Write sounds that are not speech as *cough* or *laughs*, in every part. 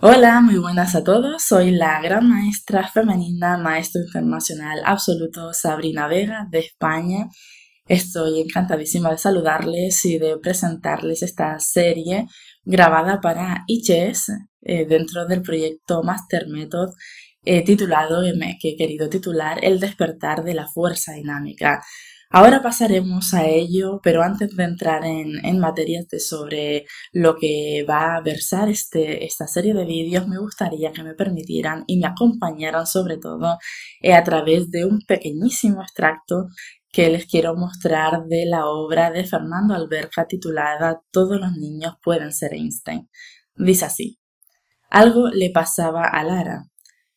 Hola, muy buenas a todos. Soy la gran maestra femenina, maestro internacional absoluto Sabrina Vega de España. Estoy encantadísima de saludarles y de presentarles esta serie grabada para ICHES eh, dentro del proyecto Master Method eh, titulado, eh, que he querido titular, El despertar de la fuerza dinámica. Ahora pasaremos a ello, pero antes de entrar en, materias materia de sobre lo que va a versar este, esta serie de vídeos, me gustaría que me permitieran y me acompañaran sobre todo eh, a través de un pequeñísimo extracto que les quiero mostrar de la obra de Fernando Alberca titulada Todos los niños pueden ser Einstein. Dice así, algo le pasaba a Lara.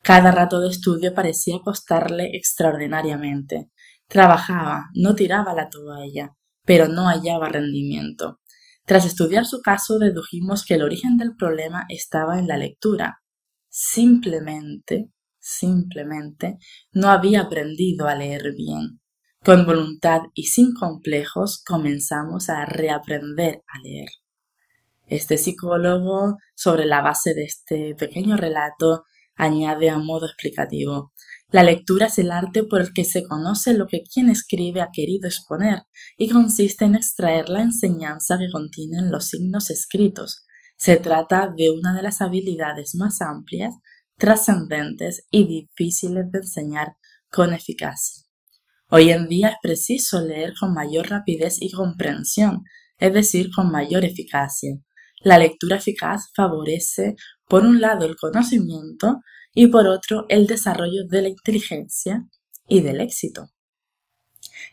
Cada rato de estudio parecía costarle extraordinariamente. Trabajaba, no tiraba la toalla, pero no hallaba rendimiento. Tras estudiar su caso dedujimos que el origen del problema estaba en la lectura. Simplemente, simplemente, no había aprendido a leer bien. Con voluntad y sin complejos comenzamos a reaprender a leer. Este psicólogo, sobre la base de este pequeño relato, añade a modo explicativo la lectura es el arte por el que se conoce lo que quien escribe ha querido exponer y consiste en extraer la enseñanza que contienen los signos escritos. Se trata de una de las habilidades más amplias, trascendentes y difíciles de enseñar con eficacia. Hoy en día es preciso leer con mayor rapidez y comprensión, es decir, con mayor eficacia. La lectura eficaz favorece, por un lado, el conocimiento, y por otro el desarrollo de la inteligencia y del éxito.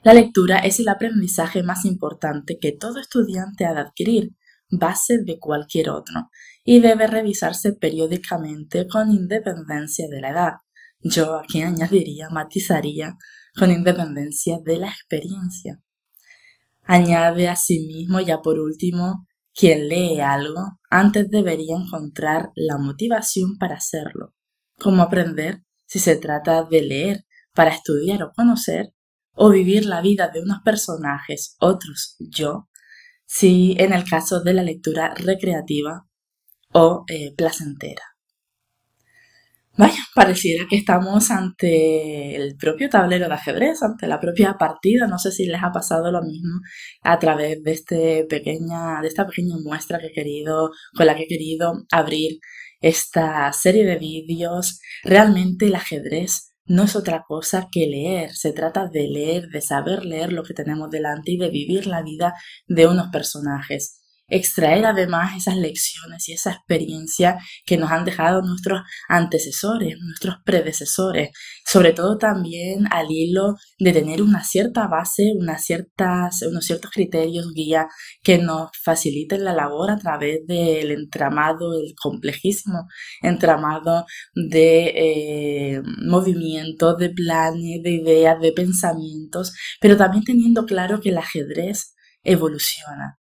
La lectura es el aprendizaje más importante que todo estudiante ha de adquirir, base de cualquier otro, y debe revisarse periódicamente con independencia de la edad. Yo aquí añadiría, matizaría, con independencia de la experiencia. Añade a sí mismo ya por último, quien lee algo antes debería encontrar la motivación para hacerlo ¿Cómo aprender si se trata de leer para estudiar o conocer, o vivir la vida de unos personajes, otros yo, si en el caso de la lectura recreativa o eh, placentera. Vaya, pareciera que estamos ante el propio tablero de ajedrez, ante la propia partida. No sé si les ha pasado lo mismo a través de, este pequeña, de esta pequeña muestra que querido, con la que he querido abrir esta serie de vídeos, realmente el ajedrez no es otra cosa que leer, se trata de leer, de saber leer lo que tenemos delante y de vivir la vida de unos personajes extraer además esas lecciones y esa experiencia que nos han dejado nuestros antecesores, nuestros predecesores, sobre todo también al hilo de tener una cierta base, unas ciertas, unos ciertos criterios guía que nos faciliten la labor a través del entramado, el complejísimo entramado de eh, movimientos, de planes, de ideas, de pensamientos, pero también teniendo claro que el ajedrez evoluciona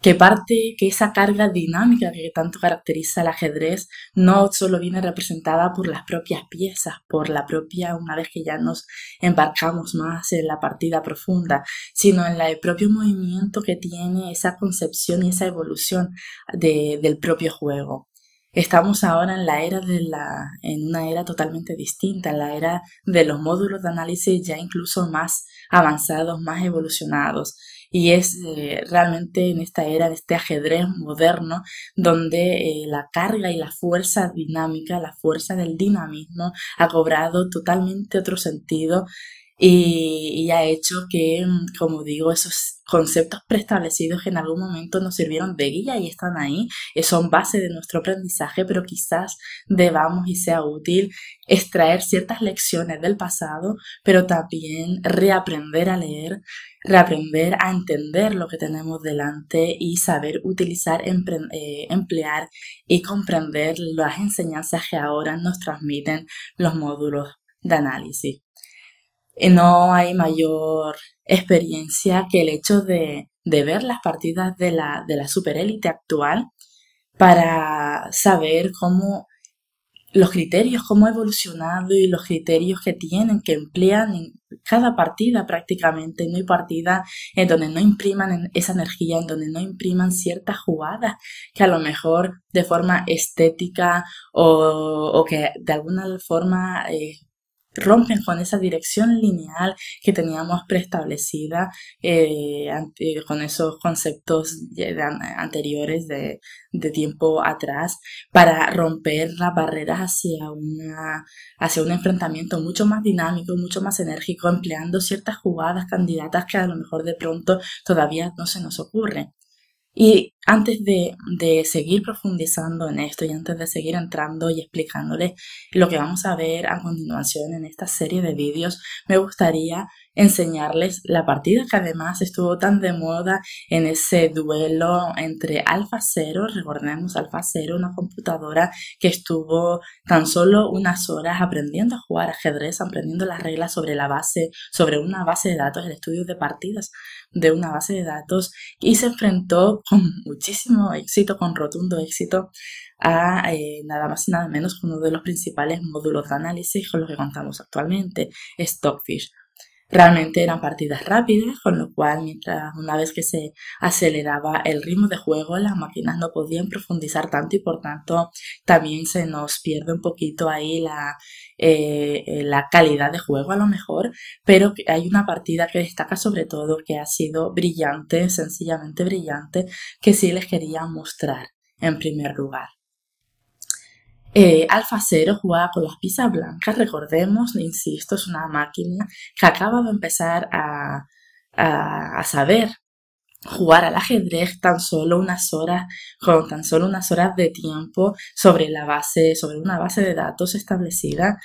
que parte, que esa carga dinámica que tanto caracteriza el ajedrez no solo viene representada por las propias piezas, por la propia, una vez que ya nos embarcamos más en la partida profunda, sino en el propio movimiento que tiene esa concepción y esa evolución del propio juego. Estamos ahora en la era de la, en una era totalmente distinta, en la era de los módulos de análisis ya incluso más avanzados, más evolucionados y es eh, realmente en esta era, de este ajedrez moderno, donde eh, la carga y la fuerza dinámica, la fuerza del dinamismo ha cobrado totalmente otro sentido y, y, ha hecho que, como digo, esos conceptos preestablecidos que en algún momento nos sirvieron de guía y están ahí, eh, son base de nuestro aprendizaje, pero quizás debamos y sea útil extraer ciertas lecciones del pasado, pero también reaprender a leer reaprender a entender lo que tenemos delante y saber utilizar, eh, emplear y comprender las enseñanzas que ahora nos transmiten los módulos de análisis. Eh, no hay mayor experiencia que el hecho de, ver las partidas de la, de la superélite actual para saber cómo los criterios, cómo ha evolucionado y los criterios que tienen, que emplean en, cada partida prácticamente, no hay partida en donde no impriman esa energía, en donde no impriman ciertas jugadas que a lo mejor de forma estética o, o que de alguna forma eh, rompen con esa dirección lineal que teníamos preestablecida eh, con esos conceptos anteriores de, tiempo atrás para romper las barreras hacia, una, hacia un enfrentamiento mucho más dinámico, mucho más enérgico, empleando ciertas jugadas candidatas que a lo mejor de pronto todavía no se nos ocurren. Y antes de, de, seguir profundizando en esto y antes de seguir entrando y explicándoles lo que vamos a ver a continuación en esta serie de vídeos, me gustaría enseñarles la partida que además estuvo tan de moda en ese duelo entre Alpha 0, recordemos Alpha 0, una computadora que estuvo tan solo unas horas aprendiendo a jugar ajedrez, aprendiendo las reglas sobre la base, sobre una base de datos, el estudio de partidas de una base de datos y se enfrentó con muchísimo éxito, con rotundo éxito a eh, nada más y nada menos uno de los principales módulos de análisis con los que contamos actualmente, Stockfish, Realmente eran partidas rápidas, con lo cual mientras una vez que se aceleraba el ritmo de juego, las máquinas no podían profundizar tanto y por tanto también se nos pierde un poquito ahí la, eh, eh, la calidad de juego a lo mejor, pero hay una partida que destaca sobre todo que ha sido brillante, sencillamente brillante, que sí les quería mostrar en primer lugar. Eh, Alfa jugaba con las piezas blancas, recordemos, insisto, es una máquina que acaba de empezar a, a, saber jugar al ajedrez tan solo unas horas, con tan solo unas horas de tiempo sobre la base, sobre una base de datos establecida,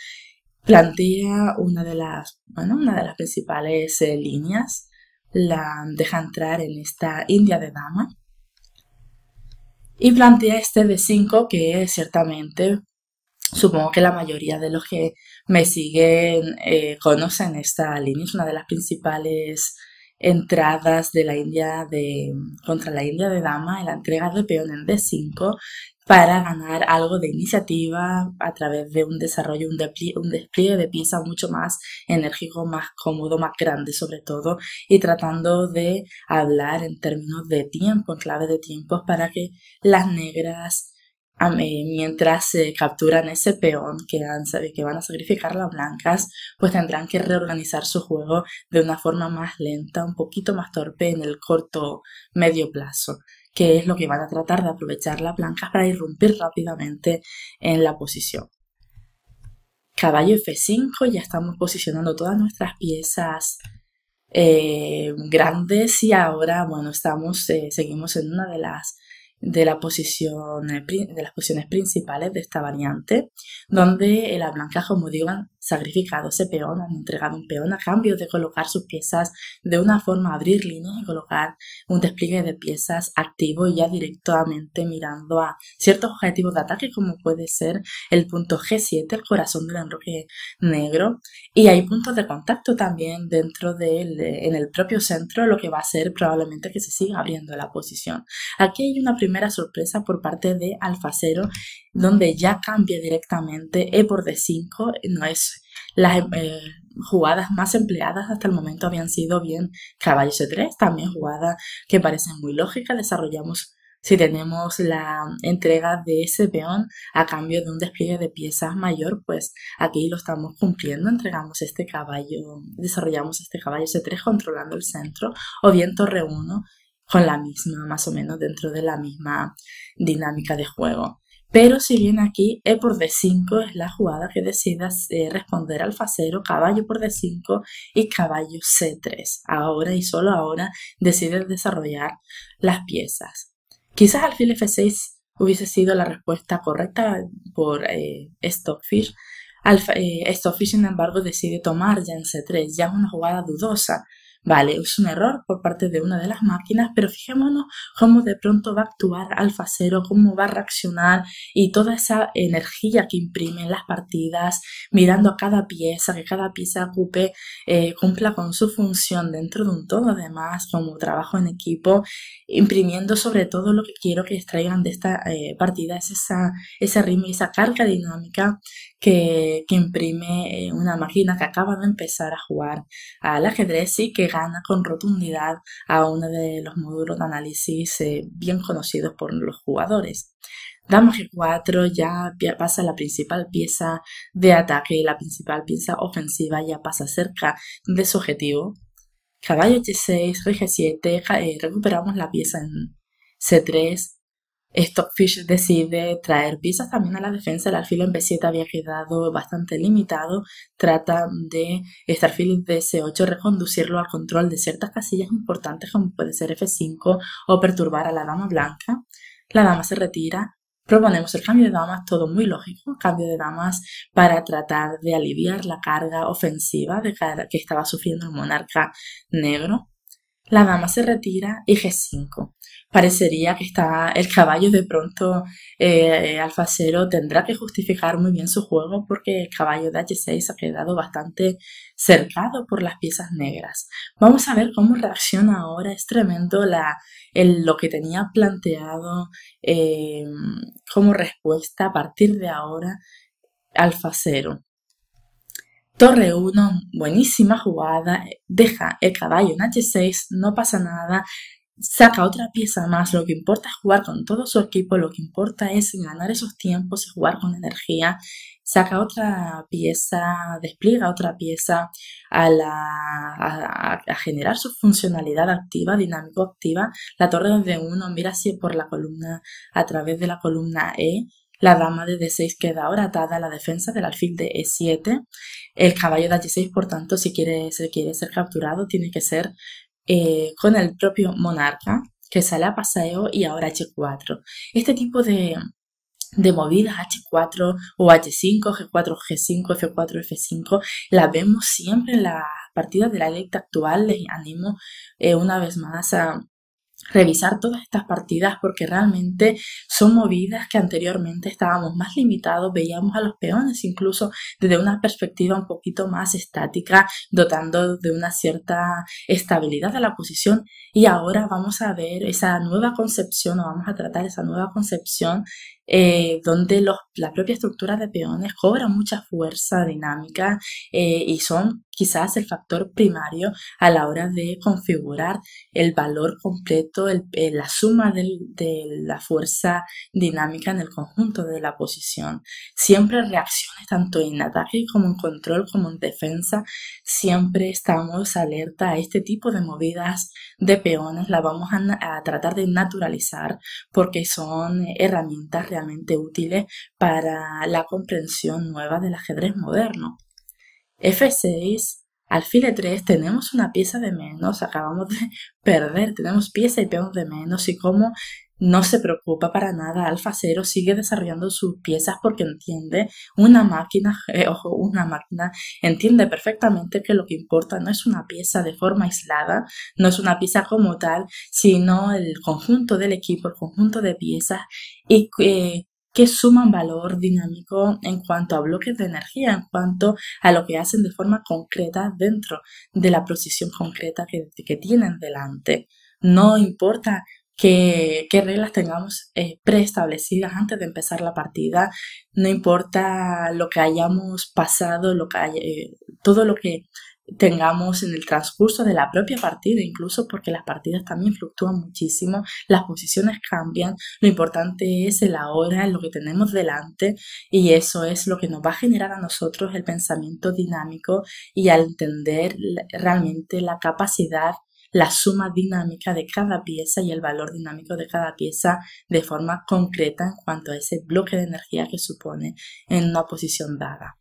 plantea una de las, bueno, una de las principales eh, líneas, la deja entrar en esta India de Dama, y plantea este d 5 que ciertamente supongo que la mayoría de los que me siguen eh, conocen esta línea, es una de las principales entradas de la India de contra la India de dama en la entrega de peón en D5 para ganar algo de iniciativa a través de un desarrollo, un despliegue, de pieza mucho más enérgico, más cómodo, más grande sobre todo, y tratando de hablar en términos de tiempo, en clave de tiempos, para que las negras eh, mientras se capturan ese peón que, han, que van a sacrificar las blancas, pues tendrán que reorganizar su juego de una forma más lenta, un poquito más torpe en el corto medio plazo que es lo que van a tratar de aprovechar las blancas para irrumpir rápidamente en la posición. Caballo F5, ya estamos posicionando todas nuestras piezas eh, grandes y ahora, bueno, estamos, eh, seguimos en una de las de, eh, de las posiciones principales de esta variante, donde las blancas, como digo, sacrificado ese peón, han entregado un peón a cambio de colocar sus piezas de una forma, abrir líneas y colocar un despliegue de piezas activo y ya directamente mirando a ciertos objetivos de ataque como puede ser el punto G7, el corazón del enroque negro y hay puntos de contacto también dentro del, en el propio centro, lo que va a ser probablemente que se siga abriendo la posición. Aquí hay una primera sorpresa por parte de Alfacero donde ya cambia directamente E por D5, no es las em, eh, jugadas más empleadas hasta el momento habían sido bien caballo C3, también jugada que parece muy lógica, desarrollamos si tenemos la entrega de ese peón a cambio de un despliegue de piezas mayor, pues aquí lo estamos cumpliendo, entregamos este caballo, desarrollamos este caballo C3 controlando el centro, o bien torre 1 con la misma, más o menos dentro de la misma dinámica de juego. Pero si bien aquí E por D5 es la jugada que decida responder al facero, caballo por D5 y caballo C3. Ahora y solo ahora decides desarrollar las piezas. Quizás alfil F6 hubiese sido la respuesta correcta por eh, Stockfish. Eh, Stockfish, sin embargo, decide tomar ya en C3, ya es una jugada dudosa Vale, es un error por parte de una de las máquinas, pero fijémonos cómo de pronto va a actuar Alfa Cero, cómo va a reaccionar y toda esa energía que imprimen las partidas, mirando a cada pieza, que cada pieza ocupe, eh, cumpla con su función dentro de un todo, además, como trabajo en equipo, imprimiendo sobre todo lo que quiero que extraigan de esta eh, partida, es esa, ese ritmo y esa carga dinámica que, imprime eh, una máquina que acaba de empezar a jugar al ajedrez y que gana con rotundidad a uno de los módulos de análisis eh, bien conocidos por los jugadores. Damos G4 ya pasa la principal pieza de ataque y la principal pieza ofensiva ya pasa cerca de su objetivo. Caballo H6, g 7 eh, recuperamos la pieza en C3, Stockfish decide traer piezas también a la defensa. El alfil en B7 había quedado bastante limitado. Trata de este alfil de C8 reconducirlo al control de ciertas casillas importantes como puede ser F5 o perturbar a la dama blanca. La dama se retira. Proponemos el cambio de damas, todo muy lógico, cambio de damas para tratar de aliviar la carga ofensiva que estaba sufriendo el monarca negro. La dama se retira y G5 parecería que está el caballo de pronto eh, eh Alfacero tendrá que justificar muy bien su juego porque el caballo de H6 ha quedado bastante cercado por las piezas negras. Vamos a ver cómo reacciona ahora, es tremendo la, lo que tenía planteado eh, como respuesta a partir de ahora Alfacero. Torre 1, buenísima jugada, deja el caballo en H6, no pasa nada, saca otra pieza más. Lo que importa es jugar con todo su equipo, lo que importa es ganar esos tiempos y jugar con energía. Saca otra pieza, despliega otra pieza a, la, a, generar su funcionalidad activa, dinámico-activa. La torre de 1 mira así por la columna, a través de la columna E. La dama de D6 queda ahora atada a la defensa del alfil de E7. El caballo de H6, por tanto, si quiere, si quiere ser capturado, tiene que ser eh, con el propio monarca, que sale a paseo y ahora H4. Este tipo de, de movidas H4 o H5, G4, G5, F4, F5, las vemos siempre en las partidas de la electa actual. Les animo eh, una vez más a, revisar todas estas partidas porque realmente son movidas que anteriormente estábamos más limitados, veíamos a los peones incluso desde una perspectiva un poquito más estática, dotando de una cierta estabilidad a la posición y ahora vamos a ver esa nueva concepción o vamos a tratar esa nueva concepción eh, donde los, la propia estructura de peones cobra mucha fuerza dinámica eh, y son quizás el factor primario a la hora de configurar el valor completo, el, eh, la suma del, de la fuerza dinámica en el conjunto de la posición. Siempre reacciones tanto en ataque como en control como en defensa, siempre estamos alerta a este tipo de movidas de peones, la vamos a, a tratar de naturalizar porque son herramientas útiles para la comprensión nueva del ajedrez moderno. F6, alfil E3, tenemos una pieza de menos, acabamos de *laughs* perder, tenemos pieza y peón de menos y cómo no se preocupa para nada. Alfa Cero sigue desarrollando sus piezas porque entiende una máquina, *laughs* eh, ojo, una máquina entiende perfectamente que lo que importa no es una pieza de forma aislada, no es una pieza como tal, sino el conjunto del equipo, el conjunto de piezas y que suman valor dinámico en cuanto a bloques de energía, en cuanto a lo que hacen de forma concreta dentro de la posición concreta que, que tienen delante. No importa que, qué reglas tengamos eh, preestablecidas antes de empezar la partida, no importa lo que hayamos pasado, lo que eh, todo lo que tengamos en el transcurso de la propia partida, incluso porque las partidas también fluctúan muchísimo, las posiciones cambian, lo importante es el ahora, lo que tenemos delante y eso es lo que nos va a generar a nosotros el pensamiento dinámico y al entender realmente la capacidad la suma dinámica de cada pieza y el valor dinámico de cada pieza de forma concreta en cuanto a ese bloque de energía que supone en una posición dada.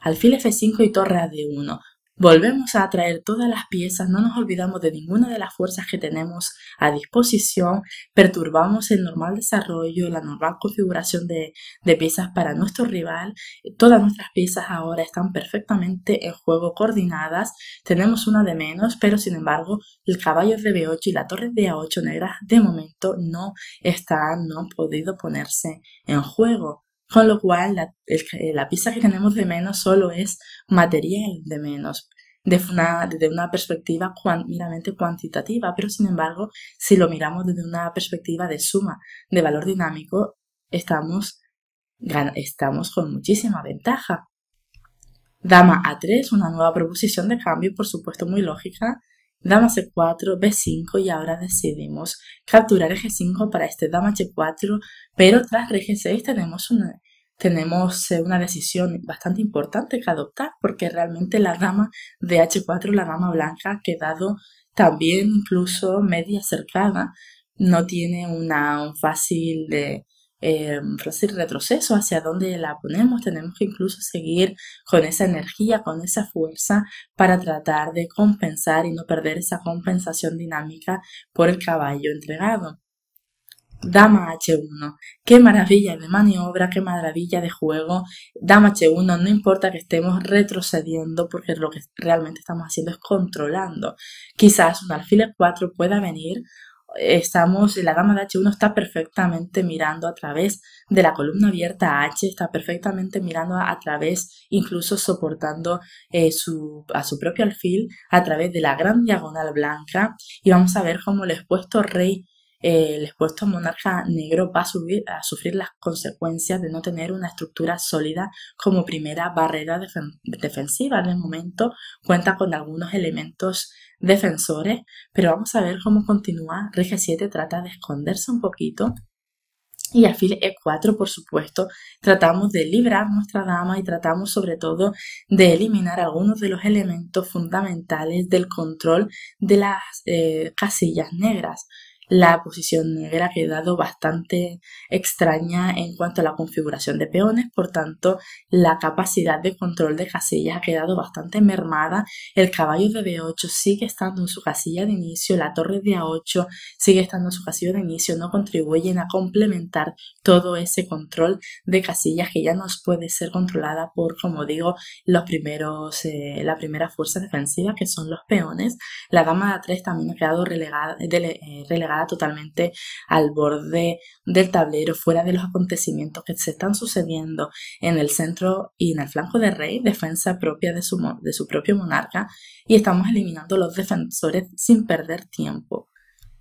Alfil F5 y torre ad D1. Volvemos a atraer todas las piezas, no nos olvidamos de ninguna de las fuerzas que tenemos a disposición, perturbamos el normal desarrollo, la normal configuración de, de piezas para nuestro rival. Todas nuestras piezas ahora están perfectamente en juego, coordinadas. Tenemos una de menos, pero sin embargo el caballo de B8 y la torre de A8 negras de momento no están, no han podido ponerse en juego. Con lo cual, eh, la, pizza que tenemos de menos solo es material de menos, de una, una perspectiva meramente cuantitativa, pero sin embargo, si lo miramos desde una perspectiva de suma, de valor dinámico, estamos, estamos con muchísima ventaja. Dama a3, una nueva proposición de cambio, por supuesto, muy lógica, dama c4, b5 y ahora decidimos capturar g 5 para este dama h4, pero tras g 6 tenemos una, tenemos eh, una decisión bastante importante que adoptar porque realmente la dama de h4, la dama blanca, ha quedado también incluso media cercada, no tiene una, un fácil de Em, retroceso hacia donde la ponemos, tenemos que incluso seguir con esa energía, con esa fuerza para tratar de compensar y no perder esa compensación dinámica por el caballo entregado. Dama H1. Qué maravilla de maniobra, qué maravilla de juego. Dama H1, no importa que estemos retrocediendo porque lo que realmente estamos haciendo es controlando. Quizás un alfil 4 pueda venir estamos, la gama de H1 está perfectamente mirando a través de la columna abierta H, está perfectamente mirando a, través, incluso soportando eh, a su propio alfil a través de la gran diagonal blanca. Y vamos a ver cómo le he puesto rey eh, el expuesto monarca negro va a, sufrir las consecuencias de no tener una estructura sólida como primera barrera defensiva. En el momento cuenta con algunos elementos defensores, pero vamos a ver cómo continúa. Rige 7 trata de esconderse un poquito y alfil e4, por supuesto, tratamos de librar nuestra dama y tratamos sobre todo de eliminar algunos de los elementos fundamentales del control de las eh, casillas negras la posición negra ha quedado bastante extraña en cuanto a la configuración de peones, por tanto la capacidad de control de casillas ha quedado bastante mermada, el caballo de B8 sigue estando en su casilla de inicio, la torre de A8 sigue estando en su casilla de inicio, no contribuyen a complementar todo ese control de casillas que ya no puede ser controlada por, como digo, los primeros, eh, la primera fuerza defensiva que son los peones, la dama de A3 también ha quedado eh, relegada totalmente al borde del tablero, fuera de los acontecimientos que se están sucediendo en el centro y en el flanco de rey, defensa propia de su, de su propio monarca, y estamos eliminando los defensores sin perder tiempo.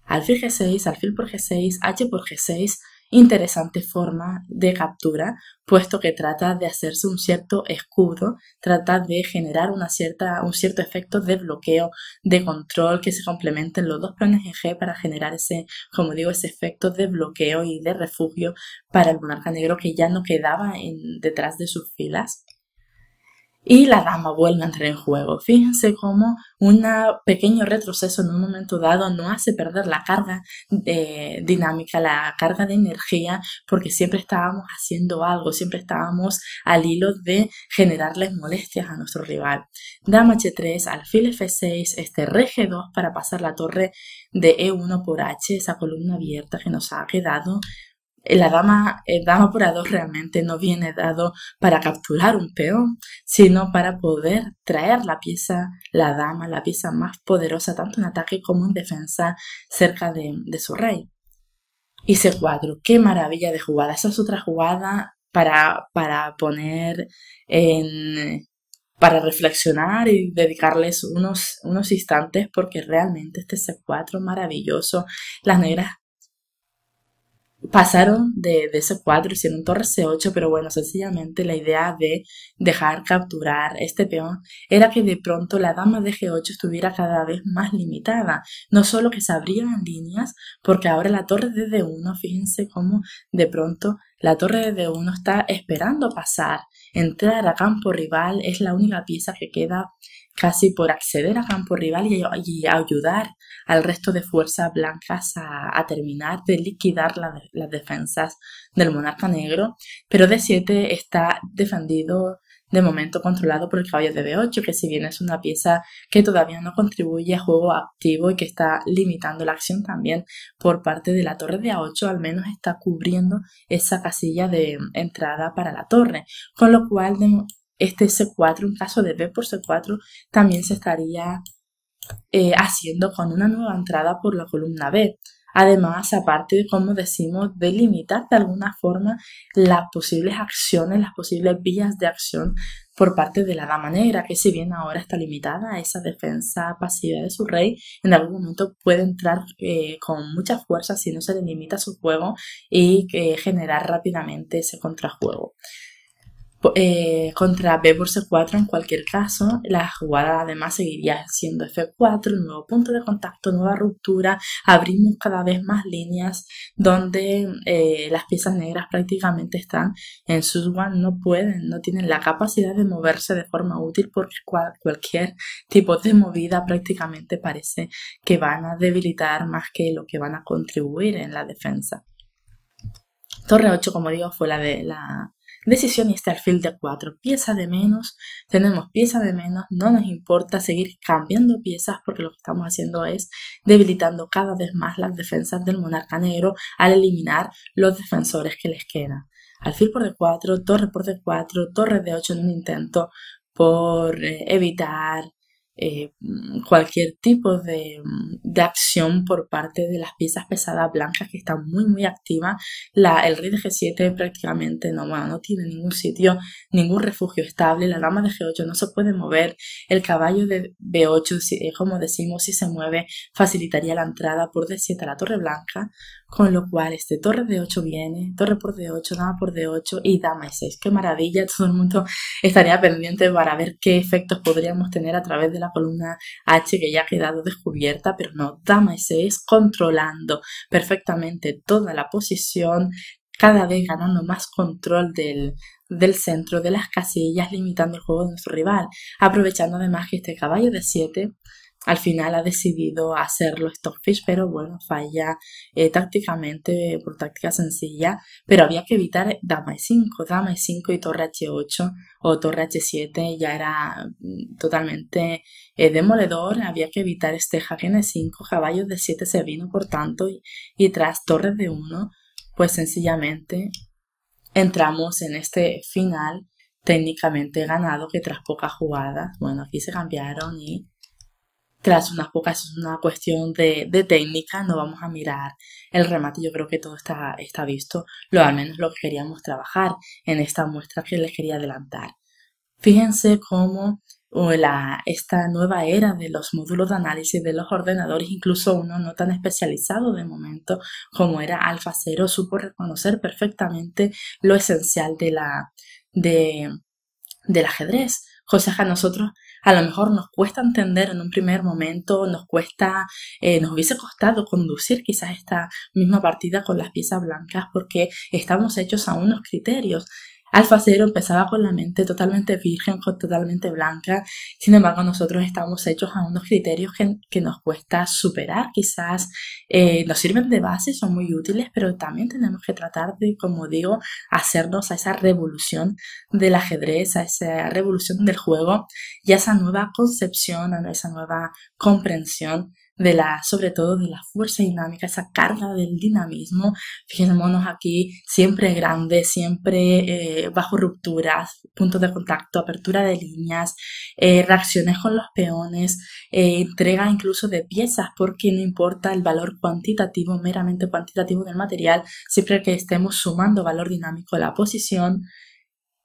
Alfil G6, alfil por G6, H por G6, interesante forma de captura, puesto que trata de hacerse un cierto escudo, trata de generar cierta, un cierto efecto de bloqueo, de control, que se complementen los dos planes en G para generar ese, como digo, ese efecto de bloqueo y de refugio para el monarca negro que ya no quedaba detrás de sus filas y la dama vuelve a entrar en juego. Fíjense cómo un pequeño retroceso en un momento dado no hace perder la carga dinámica, la carga de energía, porque siempre estábamos haciendo algo, siempre estábamos al hilo de generarles molestias a nuestro rival. Dama H3, alfil F6, este g 2 para pasar la torre de E1 por H, esa columna abierta que nos ha quedado la dama, el dama por realmente no viene dado para capturar un peón, sino para poder traer la pieza, la dama, la pieza más poderosa tanto en ataque como en defensa cerca de, su rey. Y C4, qué maravilla de jugada. Esa es otra jugada para, para poner en, para reflexionar y dedicarles unos, unos instantes porque realmente este C4 maravilloso, las negras pasaron de, de ese 4, hicieron torre C8, pero bueno, sencillamente la idea de dejar capturar este peón era que de pronto la dama de G8 estuviera cada vez más limitada. No solo que se abrían líneas, porque ahora la torre de D1, fíjense cómo de pronto la torre de D1 está esperando pasar Entrar a campo rival es la única pieza que queda casi por acceder a campo rival y, ayudar al resto de fuerzas blancas a, terminar de liquidar las defensas del monarca negro, pero D7 está defendido de momento controlado por el caballo de B8, que si bien es una pieza que todavía no contribuye a juego activo y que está limitando la acción también por parte de la torre de A8, al menos está cubriendo esa casilla de entrada para la torre, con lo cual este C4, un caso de B por C4, también se estaría eh, haciendo con una nueva entrada por la columna B. Además, aparte de, cómo decimos, delimitar de alguna forma las posibles acciones, las posibles vías de acción por parte de la dama negra, que si bien ahora está limitada a esa defensa pasiva de su rey, en algún momento puede entrar eh, con mucha fuerza si no se le limita su juego y eh, generar rápidamente ese contrajuego. Eh, contra B por 4 en cualquier caso, la jugada además seguiría siendo F4, nuevo punto de contacto, nueva ruptura, abrimos cada vez más líneas donde eh, las piezas negras prácticamente están en sus one, no pueden, no tienen la capacidad de moverse de forma útil porque cual, cualquier tipo de movida prácticamente parece que van a debilitar más que lo que van a contribuir en la defensa. Torre 8, como digo, fue la de la Decisión y este alfil de 4. Pieza de menos. Tenemos pieza de menos. No nos importa seguir cambiando piezas porque lo que estamos haciendo es debilitando cada vez más las defensas del monarca negro al eliminar los defensores que les quedan. Alfil por D4, torre por D4, torre de 8 en un intento por eh, evitar eh, cualquier tipo de, de, acción por parte de las piezas pesadas blancas que están muy muy activas. La, el rey de G7 prácticamente no, no tiene ningún sitio, ningún refugio estable, la dama de G8 no se puede mover, el caballo de B8, como decimos, si se mueve facilitaría la entrada por D7 a la torre blanca, con lo cual, este torre de 8 viene, torre por de 8 dama por de 8 y dama E6. ¡Qué maravilla! Todo el mundo estaría pendiente para ver qué efectos podríamos tener a través de la columna H que ya ha quedado descubierta, pero no, dama E6 controlando perfectamente toda la posición, cada vez ganando más control del, del centro de las casillas, limitando el juego de nuestro rival, aprovechando además que este caballo de 7 al final ha decidido hacerlo Stockfish, pero bueno, falla eh, tácticamente por táctica sencilla, pero había que evitar dama e5, dama e5 y torre h8 o torre h7 ya era mm, totalmente eh, demoledor, había que evitar este jaque e 5 caballo de 7 se vino por tanto y, y tras torre de 1, pues sencillamente entramos en este final técnicamente ganado que tras pocas jugadas, bueno, aquí se cambiaron y tras unas pocas es una cuestión de, técnica, no vamos a mirar el remate, yo creo que todo está, está visto, lo al menos lo que queríamos trabajar en esta muestra que les quería adelantar. Fíjense cómo la, esta nueva era de los módulos de análisis de los ordenadores, incluso uno no tan especializado de momento como era Alfa supo reconocer perfectamente lo esencial de la, del ajedrez cosas que a nosotros a lo mejor nos cuesta entender en un primer momento, nos cuesta, eh, nos hubiese costado conducir quizás esta misma partida con las piezas blancas porque estamos hechos a unos criterios Alfa Cero empezaba con la mente totalmente virgen, totalmente blanca, sin embargo nosotros estamos hechos a unos criterios que, nos cuesta superar, quizás eh, nos sirven de base, son muy útiles, pero también tenemos que tratar de, como digo, hacernos a esa revolución del ajedrez, a esa revolución del juego y a esa nueva concepción, a esa nueva comprensión de la, sobre todo de la fuerza dinámica, esa carga del dinamismo. Fijémonos aquí, siempre grande, siempre eh, bajo rupturas, puntos de contacto, apertura de líneas, eh, reacciones con los peones, eh, entrega incluso de piezas, porque no importa el valor cuantitativo, meramente cuantitativo del material, siempre que estemos sumando valor dinámico a la posición.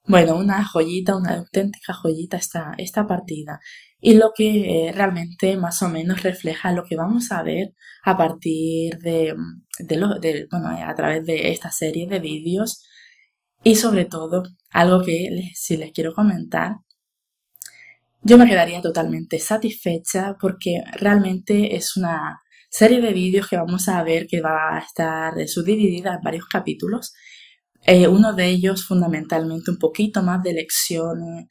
Bueno, una joyita, una auténtica joyita esta, esta partida y lo que eh, realmente más o menos refleja lo que vamos a ver a partir de, de, bueno, a través de esta serie de vídeos y sobre todo algo que si les quiero comentar yo me quedaría totalmente satisfecha porque realmente es una serie de vídeos que vamos a ver que va a estar eh, subdividida en varios capítulos. Eh, uno de ellos fundamentalmente un poquito más de lecciones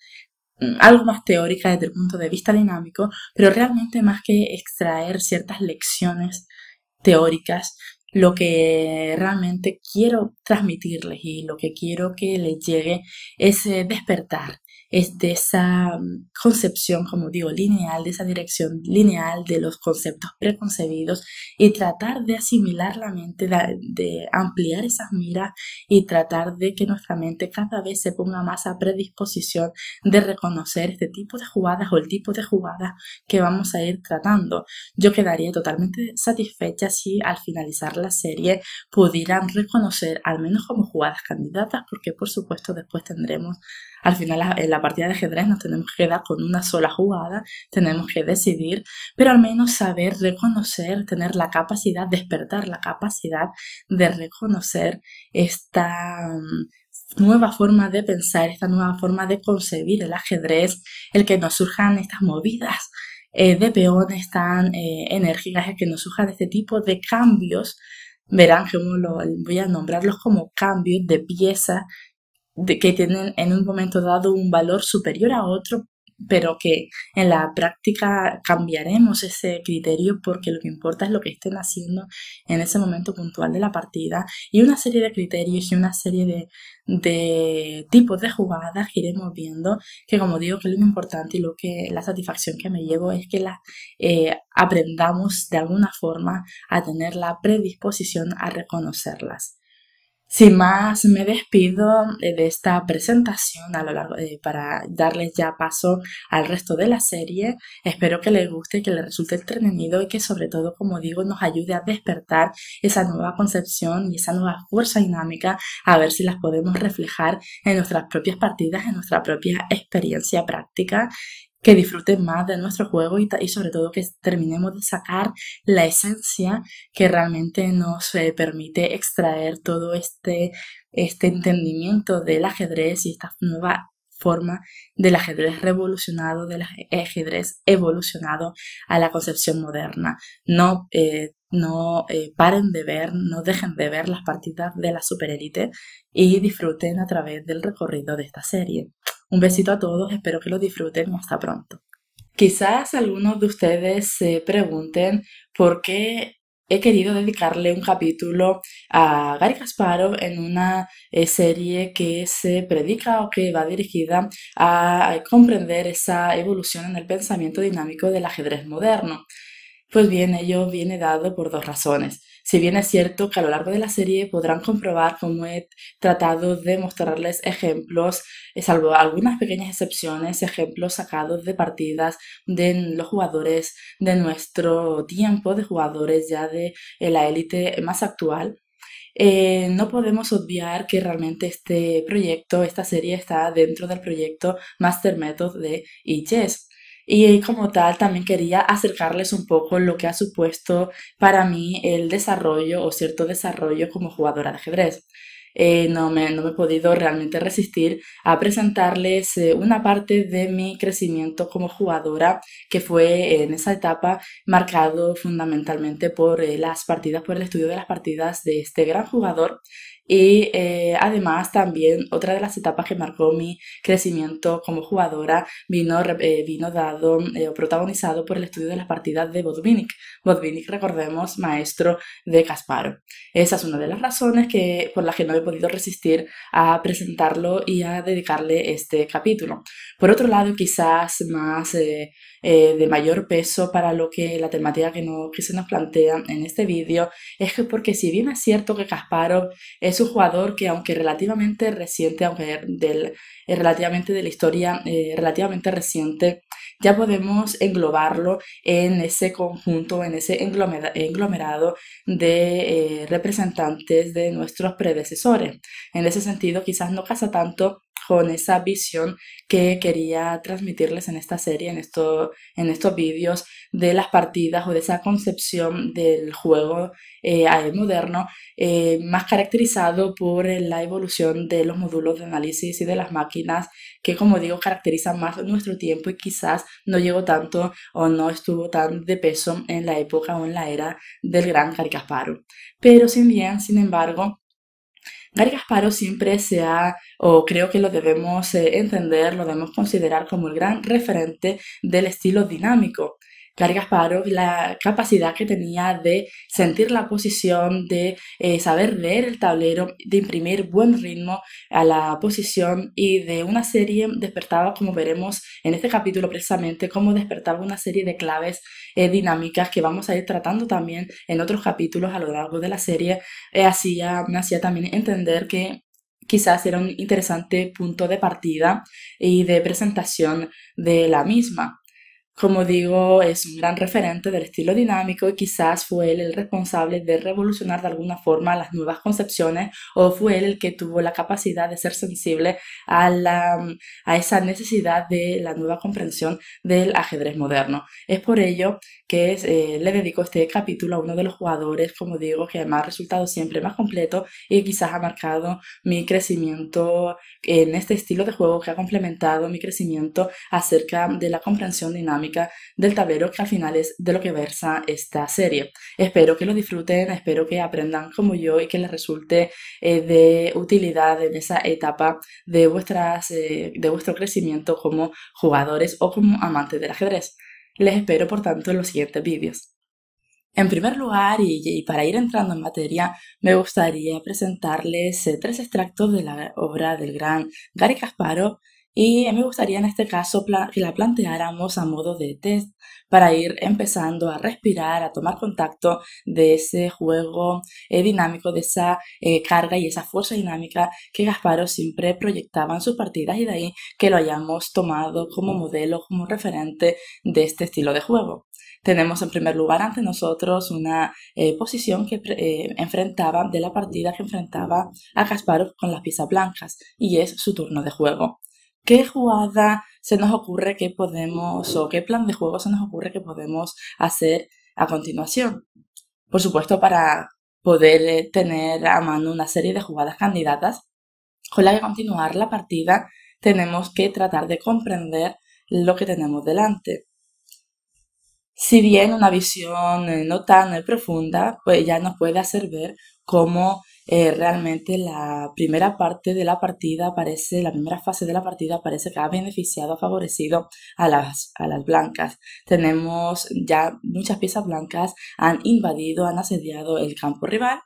Mm, algo más teórica desde el punto de vista dinámico, pero realmente más que extraer ciertas lecciones teóricas, lo que realmente quiero transmitirles y lo que quiero que les llegue es eh, despertar, es de esa mm, concepción, como digo, lineal, de esa dirección lineal de los conceptos preconcebidos y tratar de asimilar la mente, de, de ampliar esas miras y tratar de que nuestra mente cada vez se ponga más a predisposición de reconocer este tipo de jugadas o el tipo de jugadas que vamos a ir tratando. Yo quedaría totalmente satisfecha si al finalizar la serie pudieran reconocer al menos como jugadas candidatas, porque por supuesto después tendremos al final, en la partida de ajedrez nos tenemos que dar con una sola jugada, tenemos que decidir, pero al menos saber reconocer, tener la capacidad, despertar la capacidad de reconocer esta mm, nueva forma de pensar, esta nueva forma de concebir el ajedrez, el que nos surjan estas movidas eh, de peones tan eh, enérgicas, el que nos surjan este tipo de cambios verán que voy a nombrarlos como cambios de pieza que tienen en un momento dado un valor superior a otro, pero que en la práctica cambiaremos ese criterio porque lo que importa es lo que estén haciendo en ese momento puntual de la partida y una serie de criterios y una serie de, tipos de jugadas que iremos viendo que como digo que lo importante y lo que la satisfacción que me llevo es que las eh, aprendamos de alguna forma a tener la predisposición a reconocerlas sin más, me despido eh, de esta presentación eh, para darles ya paso al resto de la serie. Espero que les guste, que les resulte entretenido y que sobre todo, como digo, nos ayude a despertar esa nueva concepción y esa nueva fuerza dinámica a ver si las podemos reflejar en nuestras propias partidas, en nuestra propia experiencia práctica que disfruten más de nuestro juego y, sobre todo que terminemos de sacar la esencia que realmente nos eh, permite extraer todo este, este entendimiento del ajedrez y esta nueva forma del ajedrez revolucionado, del ajedrez evolucionado a la concepción moderna. No, eh, no eh, paren de ver, no dejen de ver las partidas de la superélite y disfruten a través del recorrido de esta serie. Un besito a todos, espero que lo disfruten y hasta pronto. Quizás algunos de ustedes se pregunten por qué he querido dedicarle un capítulo a Gary Kasparov en una eh, serie que se predica o que va dirigida a comprender esa evolución en el pensamiento dinámico del ajedrez moderno. Pues bien, ello viene dado por dos razones. Si bien es cierto que a lo largo de la serie podrán comprobar cómo he tratado de mostrarles ejemplos, eh, salvo algunas pequeñas excepciones, ejemplos sacados de partidas de los jugadores de nuestro tiempo, de jugadores ya de eh, la élite más actual, eh, no podemos obviar que realmente este proyecto, esta serie está dentro del proyecto Master Method de IGES. Y como tal, también quería acercarles un poco lo que ha supuesto para mí el desarrollo o cierto desarrollo como jugadora de ajedrez. Eh, no, me, no, he podido realmente resistir a presentarles eh, una parte de mi crecimiento como jugadora que fue en esa etapa marcado fundamentalmente por eh, las partidas, por el estudio de las partidas de este gran jugador y eh, además también otra de las etapas que marcó mi crecimiento como jugadora vino, eh, dado eh, protagonizado por el estudio de las partidas de Botvinnik. Botvinnik, recordemos, maestro de Kasparov. Esa es una de las razones que, por las que no he podido resistir a presentarlo y a dedicarle este capítulo. Por otro lado, quizás más eh, de mayor peso para lo que la temática que, no, se nos plantea en este vídeo es que porque si bien es cierto que Kasparov es un jugador que aunque relativamente reciente, aunque del, eh, relativamente de la historia eh, relativamente reciente, ya podemos englobarlo en ese conjunto, en ese englomerado de representantes de nuestros predecesores. En ese sentido, quizás no casa tanto con esa visión que quería transmitirles en esta serie, en, esto, en estos vídeos de las partidas o de esa concepción del juego eh, moderno, eh, más caracterizado por la evolución de los módulos de análisis y de las máquinas que, como digo, caracterizan más nuestro tiempo y quizás no llegó tanto o no estuvo tan de peso en la época o en la era del gran Caricasparo. Pero sin bien, sin embargo, Gary Gasparo siempre se ha, o creo que lo debemos eh, entender, lo debemos considerar como el gran referente del estilo dinámico. Gary Kasparov la capacidad que tenía de sentir la posición, de eh, saber leer el tablero, de imprimir buen ritmo a la posición y de una serie despertada como veremos en este capítulo precisamente, cómo despertaba una serie de claves eh, dinámicas que vamos a ir tratando también en otros capítulos a lo largo de la serie. hacía, eh, me hacía también entender que quizás era un interesante punto de partida y de presentación de la misma. Como digo, es un gran referente del estilo dinámico y quizás fue él el responsable de revolucionar de alguna forma las nuevas concepciones o fue él el que tuvo la capacidad de ser sensible a, a esa necesidad de la nueva comprensión del ajedrez moderno. Es por ello que eh, le dedico este capítulo a uno de los jugadores, como digo, que me ha resultado siempre más completo y quizás ha marcado mi crecimiento en este estilo de juego que ha complementado mi crecimiento acerca de la comprensión dinámica del tablero que al final es de lo que versa esta serie. Espero que lo disfruten, espero que aprendan como yo y que les resulte eh, de utilidad en esa etapa de, vuestras, eh, de vuestro crecimiento como jugadores o como amantes del ajedrez. Les espero, por tanto, en los siguientes vídeos. En primer lugar, y, para ir entrando en materia, me gustaría presentarles eh, tres extractos de la obra del gran Gary Kasparov y me gustaría en este caso que la planteáramos a modo de test para ir empezando a respirar, a tomar contacto de ese juego eh, dinámico, de esa eh, carga y esa fuerza dinámica que Gasparo siempre proyectaba en sus partidas y de ahí que lo hayamos tomado como modelo, como referente de este estilo de juego. Tenemos en primer lugar ante nosotros una eh, posición que enfrentaba de la partida que enfrentaba a Kasparov con las piezas blancas y es su turno de juego qué jugada se nos ocurre que podemos o qué plan de juego se nos ocurre que podemos hacer a continuación. Por supuesto, para poder eh, tener a mano una serie de jugadas candidatas con la que continuar la partida, tenemos que tratar de comprender lo que tenemos delante. Si bien una visión eh, no tan eh, profunda, pues ya nos puede hacer ver cómo eh, realmente la primera parte de la partida parece, la primera fase de la partida parece que ha beneficiado, ha favorecido a las, a las blancas. Tenemos ya muchas piezas blancas, han invadido, han asediado el campo rival.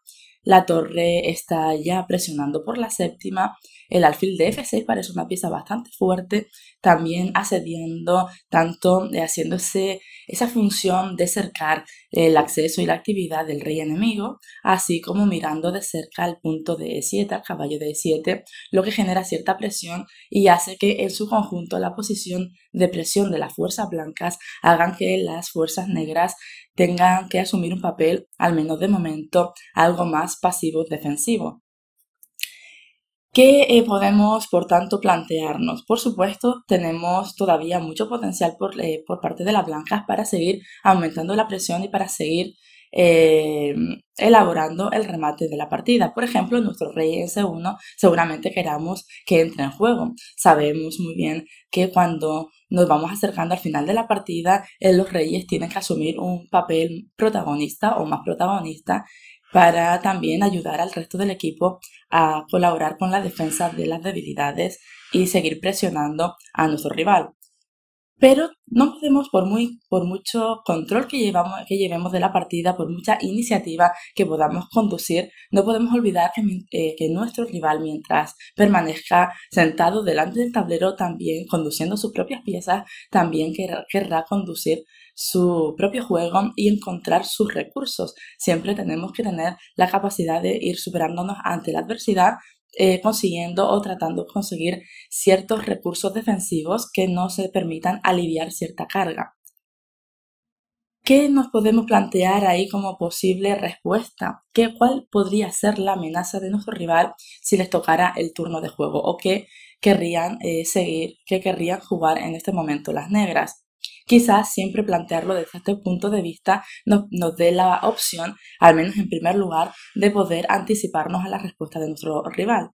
La torre está ya presionando por la séptima el alfil de F6 parece una pieza bastante fuerte, también accediendo tanto eh, haciéndose esa función de cercar el acceso y la actividad del rey enemigo, así como mirando de cerca el punto de E7, el caballo de E7, lo que genera cierta presión y hace que en su conjunto la posición de presión de las fuerzas blancas hagan que las fuerzas negras tengan que asumir un papel, al menos de momento, algo más pasivo defensivo. ¿Qué eh, podemos, por tanto, plantearnos? Por supuesto, tenemos todavía mucho potencial eh, por, parte de las blancas para seguir aumentando la presión y para seguir eh, elaborando el remate de la partida. Por ejemplo, nuestro rey en 1 seguramente queramos que entre en juego. Sabemos muy bien que cuando nos vamos acercando al final de la partida, los reyes tienen que asumir un papel protagonista o más protagonista para también ayudar al resto del equipo a colaborar con la defensa de las debilidades y seguir presionando a nuestro rival. Pero no podemos, por, mucho control que, llevamos, que llevemos de la partida, por mucha iniciativa que podamos conducir, no podemos olvidar que, eh, nuestro rival, mientras permanezca sentado delante del tablero, también conduciendo sus propias piezas, también querrá conducir su propio juego y encontrar sus recursos. Siempre tenemos que tener la capacidad de ir superándonos ante la adversidad eh, consiguiendo o tratando de conseguir ciertos recursos defensivos que no se permitan aliviar cierta carga. ¿Qué nos podemos plantear ahí como posible respuesta? ¿Qué, ¿Cuál podría ser la amenaza de nuestro rival si les tocara el turno de juego? ¿O qué querrían eh, seguir, qué querrían jugar en este momento las negras? quizás siempre plantearlo desde este punto de vista nos, dé la opción, al menos en primer lugar, de poder anticiparnos a la respuesta de nuestro rival.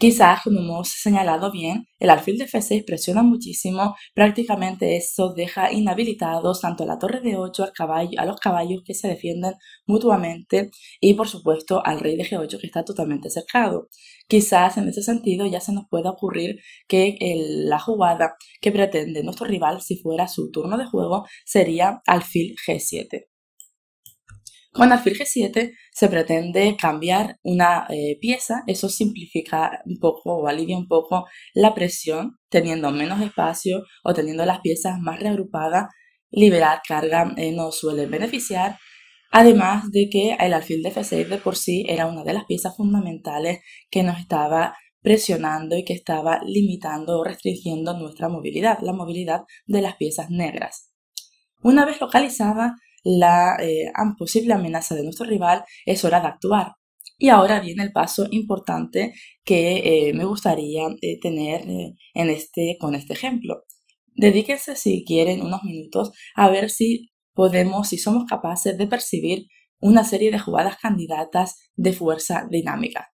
Quizás, como hemos señalado bien, el alfil de F6 presiona muchísimo, prácticamente eso deja inhabilitados tanto a la torre de 8 al caballo, a los caballos que se defienden mutuamente y por supuesto al rey de G8 que está totalmente cercado. Quizás en ese sentido ya se nos pueda ocurrir que la jugada que pretende nuestro rival si fuera su turno de juego sería alfil G7. Con alfil G7 se pretende cambiar una eh, pieza, eso simplifica un poco o alivia un poco la presión, teniendo menos espacio o teniendo las piezas más reagrupadas, liberar carga eh, no suele beneficiar, además de que el alfil de F6 de por sí era una de las piezas fundamentales que nos estaba presionando y que estaba limitando o restringiendo nuestra movilidad, la movilidad de las piezas negras. Una vez localizada, la eh, posible amenaza de nuestro rival, es hora de actuar. Y ahora viene el paso importante que eh, me gustaría eh, tener en este, con este ejemplo. Dedíquense si quieren unos minutos a ver si podemos, si somos capaces de percibir una serie de jugadas candidatas de fuerza dinámica.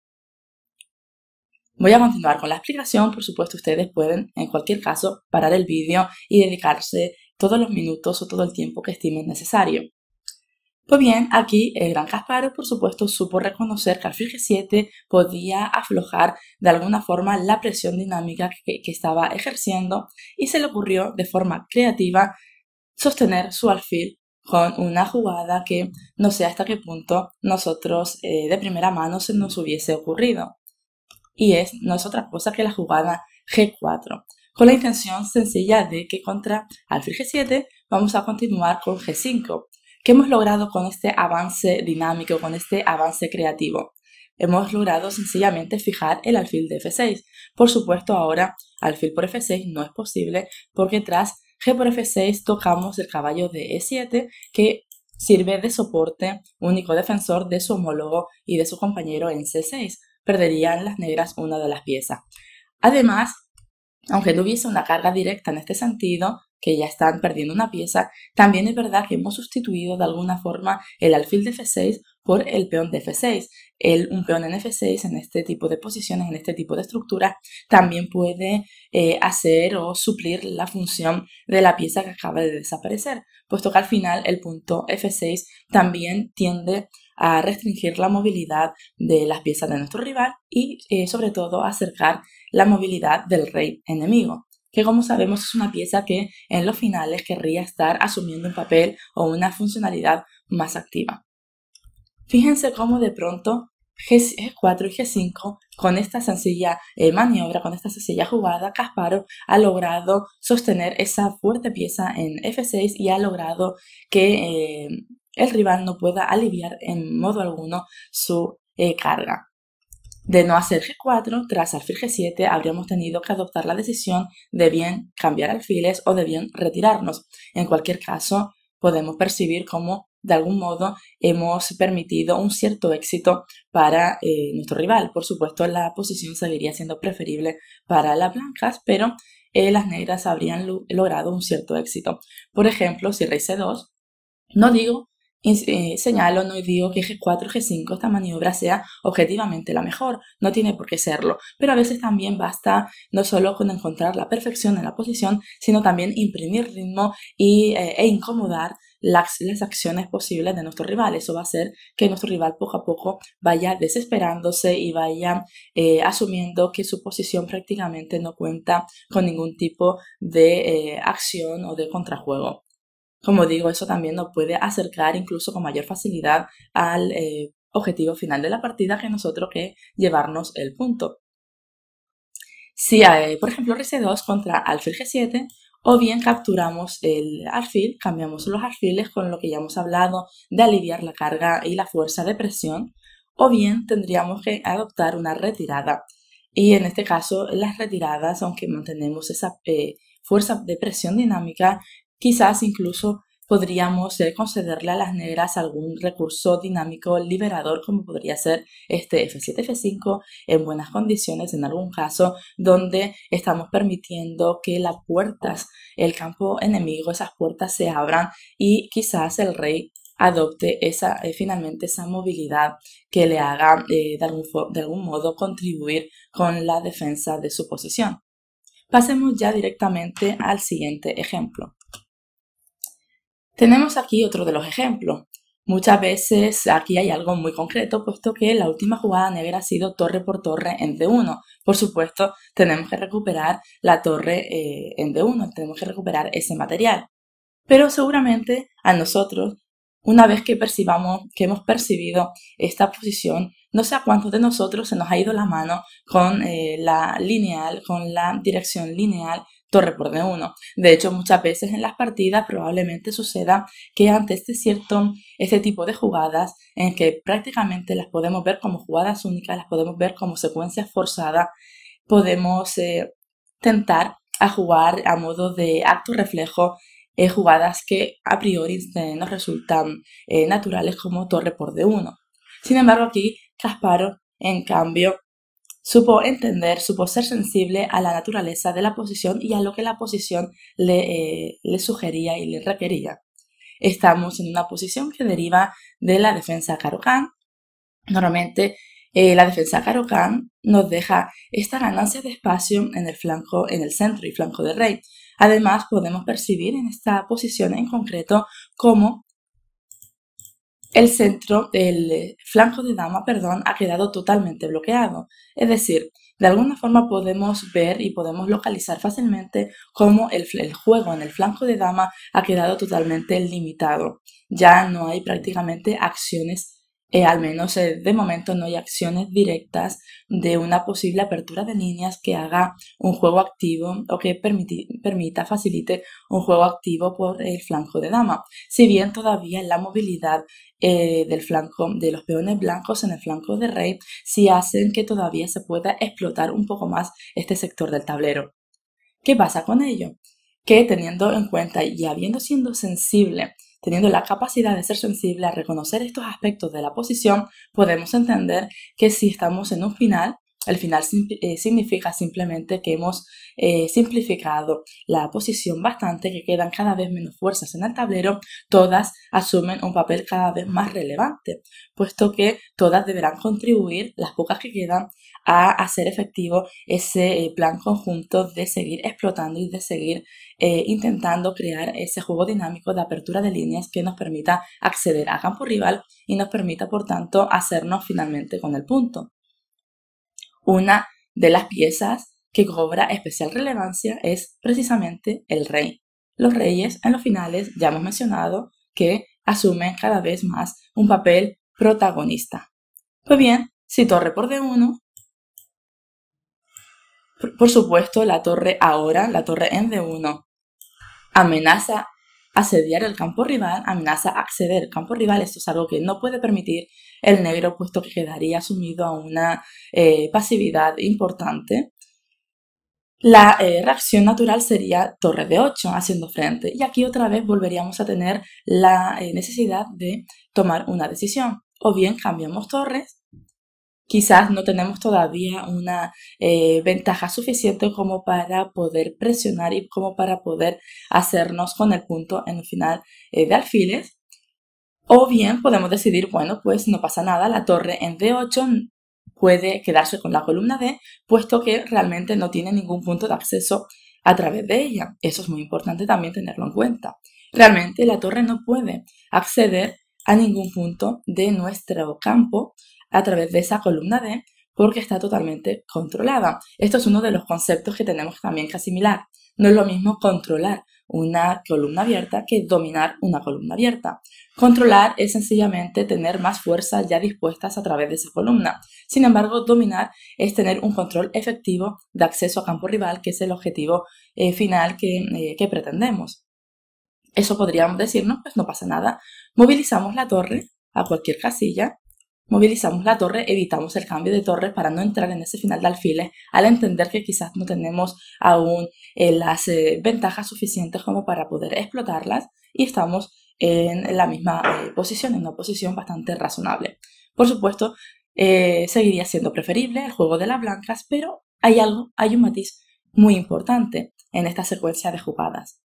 Voy a continuar con la explicación, por supuesto ustedes pueden en cualquier caso parar el vídeo y dedicarse todos los minutos o todo el tiempo que estimen necesario. Pues bien, aquí el gran Casparo, por supuesto, supo reconocer que al G7 podía aflojar de alguna forma la presión dinámica que, estaba ejerciendo y se le ocurrió de forma creativa sostener su alfil con una jugada que no sé hasta qué punto nosotros eh, de primera mano se nos hubiese ocurrido. Y es, no es otra cosa que la jugada G4 con la intención sencilla de que contra alfil G7 vamos a continuar con G5. ¿Qué hemos logrado con este avance dinámico, con este avance creativo? Hemos logrado sencillamente fijar el alfil de F6. Por supuesto, ahora alfil por F6 no es posible porque tras G por F6 tocamos el caballo de E7 que sirve de soporte único defensor de su homólogo y de su compañero en C6. Perderían las negras una de las piezas. Además, aunque no hubiese una carga directa en este sentido, que ya están perdiendo una pieza, también es verdad que hemos sustituido de alguna forma el alfil de F6 por el peón de F6. El, un peón en F6 en este tipo de posiciones, en este tipo de estructuras, también puede eh, hacer o suplir la función de la pieza que acaba de desaparecer, puesto que al final el punto F6 también tiende a restringir la movilidad de las piezas de nuestro rival y eh, sobre todo acercar la movilidad del rey enemigo que como sabemos es una pieza que en los finales querría estar asumiendo un papel o una funcionalidad más activa. Fíjense cómo de pronto G4 y G5, con esta sencilla eh, maniobra, con esta sencilla jugada, Kasparov ha logrado sostener esa fuerte pieza en F6 y ha logrado que eh, el rival no pueda aliviar en modo alguno su eh, carga. De no hacer G4, tras alfil G7 habríamos tenido que adoptar la decisión de bien cambiar alfiles o de bien retirarnos. En cualquier caso, podemos percibir cómo de algún modo hemos permitido un cierto éxito para eh, nuestro rival. Por supuesto, la posición seguiría siendo preferible para las blancas, pero eh, las negras habrían logrado un cierto éxito. Por ejemplo, si rey C2, no digo eh, señalo, no digo que G4, G5 esta maniobra sea objetivamente la mejor, no tiene por qué serlo, pero a veces también basta no solo con encontrar la perfección en la posición, sino también imprimir ritmo y, eh, e incomodar las, acciones posibles de nuestro rival. Eso va a hacer que nuestro rival poco a poco vaya desesperándose y vaya eh, asumiendo que su posición prácticamente no cuenta con ningún tipo de acción o de contrajuego. Como digo, eso también nos puede acercar incluso con mayor facilidad al eh, objetivo final de la partida que nosotros que llevarnos el punto. Si, hay, por ejemplo, RC2 contra alfil G7, o bien capturamos el alfil, cambiamos los alfiles con lo que ya hemos hablado de aliviar la carga y la fuerza de presión, o bien tendríamos que adoptar una retirada. Y en este caso, las retiradas, aunque mantenemos esa eh, fuerza de presión dinámica, Quizás incluso podríamos eh, concederle a las negras algún recurso dinámico liberador como podría ser este F7, F5 en buenas condiciones en algún caso donde estamos permitiendo que las puertas, el campo enemigo, esas puertas se abran y quizás el rey adopte esa, eh, finalmente esa movilidad que le haga eh, de algún modo contribuir con la defensa de su posición. Pasemos ya directamente al siguiente ejemplo. Tenemos aquí otro de los ejemplos. Muchas veces aquí hay algo muy concreto, puesto que la última jugada negra ha sido torre por torre en D1. Por supuesto, tenemos que recuperar la torre eh, en D1, tenemos que recuperar ese material. Pero seguramente a nosotros, una vez que percibamos, que hemos percibido esta posición, no sé a cuántos de nosotros se nos ha ido la mano con eh, la lineal, con la dirección lineal torre por D1. De hecho, muchas veces en las partidas probablemente suceda que ante este cierto, este tipo de jugadas, en que prácticamente las podemos ver como jugadas únicas, las podemos ver como secuencias forzadas, podemos eh, tentar a jugar a modo de acto reflejo eh, jugadas que a priori nos resultan eh, naturales como torre por D1. Sin embargo, aquí casparo en cambio, Supo entender, supo ser sensible a la naturaleza de la posición y a lo que la posición le, eh, le sugería y le requería. Estamos en una posición que deriva de la defensa Karo-Kan. Normalmente eh, la defensa Karo-Kan nos deja esta ganancia de espacio en el flanco, en el centro y flanco del rey. Además, podemos percibir en esta posición en concreto cómo el centro, el eh, flanco de dama, perdón, ha quedado totalmente bloqueado. Es decir, de alguna forma podemos ver y podemos localizar fácilmente cómo el, juego en el flanco de dama ha quedado totalmente limitado. Ya no hay prácticamente acciones eh, al menos eh, de momento no hay acciones directas de una posible apertura de líneas que haga un juego activo o que permita, facilite un juego activo por el flanco de dama. Si bien todavía la movilidad eh, del flanco de los peones blancos en el flanco de rey sí hacen que todavía se pueda explotar un poco más este sector del tablero. ¿Qué pasa con ello? Que teniendo en cuenta y habiendo siendo sensible Teniendo la capacidad de ser sensible a reconocer estos aspectos de la posición, podemos entender que si estamos en un final, el final eh, significa simplemente que hemos eh, simplificado la posición bastante, que quedan cada vez menos fuerzas en el tablero, todas asumen un papel cada vez más relevante, puesto que todas deberán contribuir, las pocas que quedan, a hacer efectivo ese eh, plan conjunto de seguir explotando y de seguir eh, intentando crear ese juego dinámico de apertura de líneas que nos permita acceder a campo rival y nos permita, por tanto, hacernos finalmente con el punto. Una de las piezas que cobra especial relevancia es precisamente el rey. Los reyes en los finales ya hemos mencionado que asumen cada vez más un papel protagonista. Pues bien, si torre por D1, por supuesto la torre ahora, la torre en D1, amenaza asediar el campo rival, amenaza acceder al campo rival. Esto es algo que no puede permitir el negro, puesto que quedaría sumido a una eh, pasividad importante. La eh, reacción natural sería torre de 8 haciendo frente y aquí otra vez volveríamos a tener la eh, necesidad de tomar una decisión. O bien cambiamos torres quizás no tenemos todavía una eh, ventaja suficiente como para poder presionar y como para poder hacernos con el punto en el final eh, de alfiles. O bien podemos decidir, bueno, pues no pasa nada, la torre en D8 puede quedarse con la columna D, puesto que realmente no tiene ningún punto de acceso a través de ella. Eso es muy importante también tenerlo en cuenta. Realmente la torre no puede acceder a ningún punto de nuestro campo a través de esa columna D porque está totalmente controlada. Esto es uno de los conceptos que tenemos también que asimilar. No es lo mismo controlar una columna abierta que dominar una columna abierta. Controlar es sencillamente tener más fuerzas ya dispuestas a través de esa columna. Sin embargo, dominar es tener un control efectivo de acceso a campo rival, que es el objetivo eh, final eh, que pretendemos. Eso podríamos decirnos, pues no pasa nada. Movilizamos la torre a cualquier casilla Movilizamos la torre, evitamos el cambio de torre para no entrar en ese final de alfiles al entender que quizás no tenemos aún las ventajas suficientes como para poder explotarlas y estamos en la misma eh, posición, en una posición bastante razonable. Por supuesto, eh, seguiría siendo preferible el juego de las blancas, pero hay algo, hay un matiz muy importante en esta secuencia de jugadas,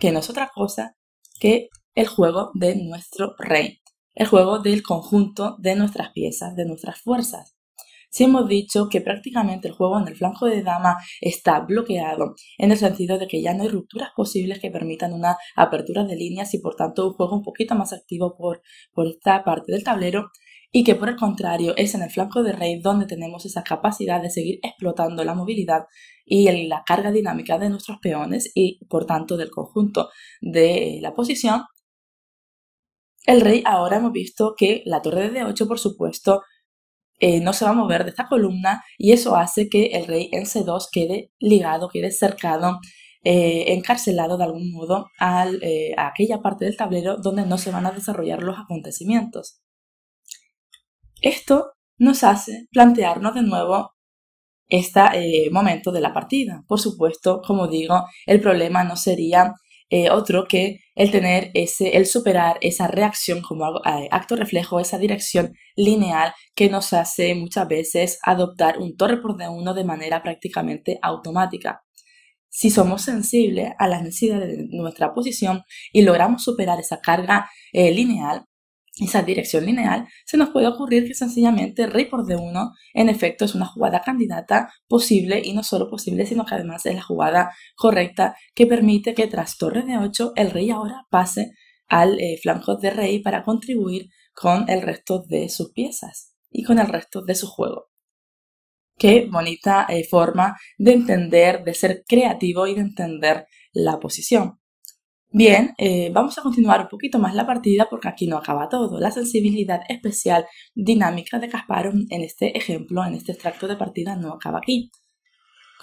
que no es otra cosa que el juego de nuestro rey el juego del conjunto de nuestras piezas, de nuestras fuerzas. Si hemos dicho que prácticamente el juego en el flanco de dama está bloqueado, en el sentido de que ya no hay rupturas posibles que permitan una apertura de líneas y por tanto un juego un poquito más activo por, esta parte del tablero, y que por el contrario es en el flanco de rey donde tenemos esa capacidad de seguir explotando la movilidad y la carga dinámica de nuestros peones y por tanto del conjunto de la posición el rey ahora hemos visto que la torre de D8, por supuesto, eh, no se va a mover de esta columna y eso hace que el rey en C2 quede ligado, quede cercado, eh, encarcelado de algún modo al, eh, a aquella parte del tablero donde no se van a desarrollar los acontecimientos. Esto nos hace plantearnos de nuevo este momento de la partida. Por supuesto, como digo, el problema no sería eh, otro que el tener ese, el superar esa reacción como eh, acto reflejo, esa dirección lineal que nos hace muchas veces adoptar un torre por de uno de manera prácticamente automática. Si somos sensibles a las necesidades de nuestra posición y logramos superar esa carga eh, lineal, esa dirección lineal, se nos puede ocurrir que sencillamente rey por d1 en efecto es una jugada candidata posible y no solo posible, sino que además es la jugada correcta que permite que tras torre de 8 el rey ahora pase al eh, flanco de rey para contribuir con el resto de sus piezas y con el resto de su juego. Qué bonita eh, forma de entender, de ser creativo y de entender la posición. Bien, eh, vamos a continuar un poquito más la partida porque aquí no acaba todo. La sensibilidad especial dinámica de Kasparov en este ejemplo, en este extracto de partida, no acaba aquí.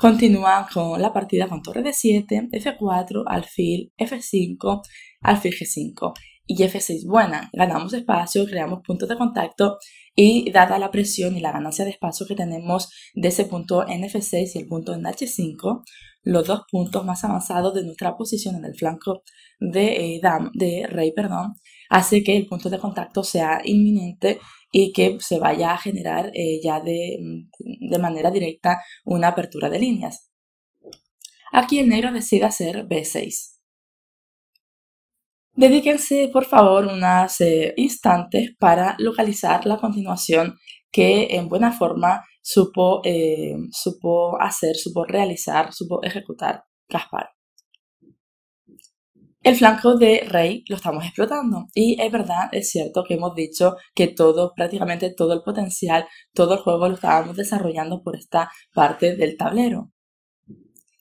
Continúa con la partida con torre de 7, F4, alfil, F5, alfil G5 y F6 buena. Ganamos espacio, creamos puntos de contacto y dada la presión y la ganancia de espacio que tenemos de ese punto en F6 y el punto en H5, los dos puntos más avanzados de nuestra posición en el flanco de, eh, dam, de rey, perdón, hace que el punto de contacto sea inminente y que se vaya a generar eh, ya mm, de, manera directa una apertura de líneas. Aquí el negro decide hacer B6. Dedíquense, por favor, unos eh, instantes para localizar la continuación que en buena forma supo, eh, supo hacer, supo realizar, supo ejecutar Gaspar. El flanco de Rey lo estamos explotando y es verdad, es cierto que hemos dicho que todo, prácticamente todo el potencial, todo el juego lo estábamos desarrollando por esta parte del tablero.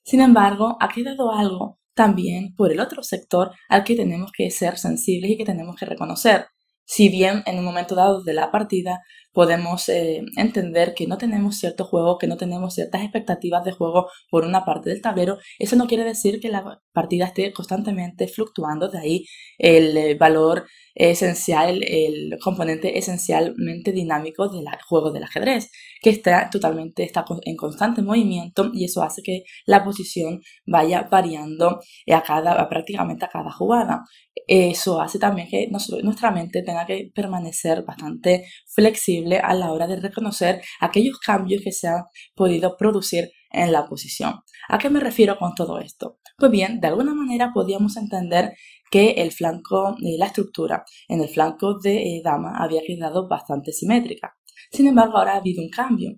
Sin embargo, ha quedado algo también por el otro sector al que tenemos que ser sensibles y que tenemos que reconocer. Si bien en un momento dado de la partida podemos eh, entender que no tenemos cierto juego, que no tenemos ciertas expectativas de juego por una parte del tablero, eso no quiere decir que la partida esté constantemente fluctuando, de ahí el eh, valor esencial, el componente esencialmente dinámico del juego del ajedrez, que está totalmente está en constante movimiento y eso hace que la posición vaya variando a cada, prácticamente a cada jugada. Eso hace también que nuestra mente tenga que permanecer bastante flexible a la hora de reconocer aquellos cambios que se han podido producir en la posición. ¿A qué me refiero con todo esto? Pues bien, de alguna manera podíamos entender que el flanco, eh, la estructura en el flanco de eh, dama había quedado bastante simétrica. Sin embargo, ahora ha habido un cambio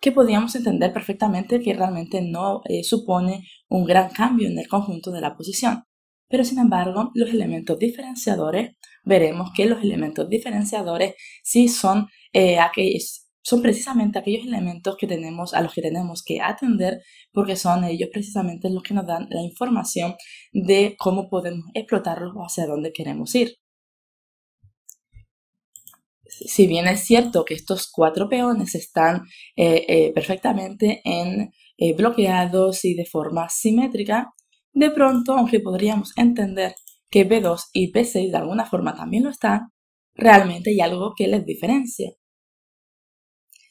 que podíamos entender perfectamente que realmente no eh, supone un gran cambio en el conjunto de la posición. Pero sin embargo, los elementos diferenciadores, veremos que los elementos diferenciadores sí son eh, son precisamente aquellos elementos que tenemos, a los que tenemos que atender, porque son ellos precisamente los que nos dan la información de cómo podemos explotarlos o hacia dónde queremos ir. Si bien es cierto que estos cuatro peones están eh, eh, perfectamente en, bloqueados y de forma simétrica, de pronto, aunque podríamos entender que B2 y B6 de alguna forma también lo están, realmente hay algo que les diferencia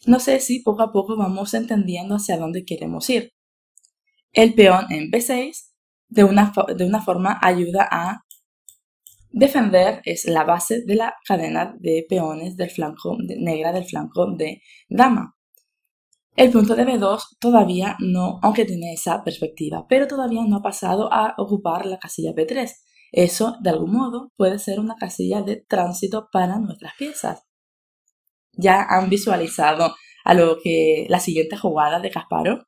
no sé si poco a poco vamos entendiendo hacia dónde queremos ir. El peón en B6 de una, forma ayuda a defender, es la base de la cadena de peones del flanco negra del flanco de dama. El punto de B2 todavía no, aunque tiene esa perspectiva, pero todavía no ha pasado a ocupar la casilla B3. Eso, de algún modo, puede ser una casilla de tránsito para nuestras piezas ya han visualizado a lo que la siguiente jugada de Casparo?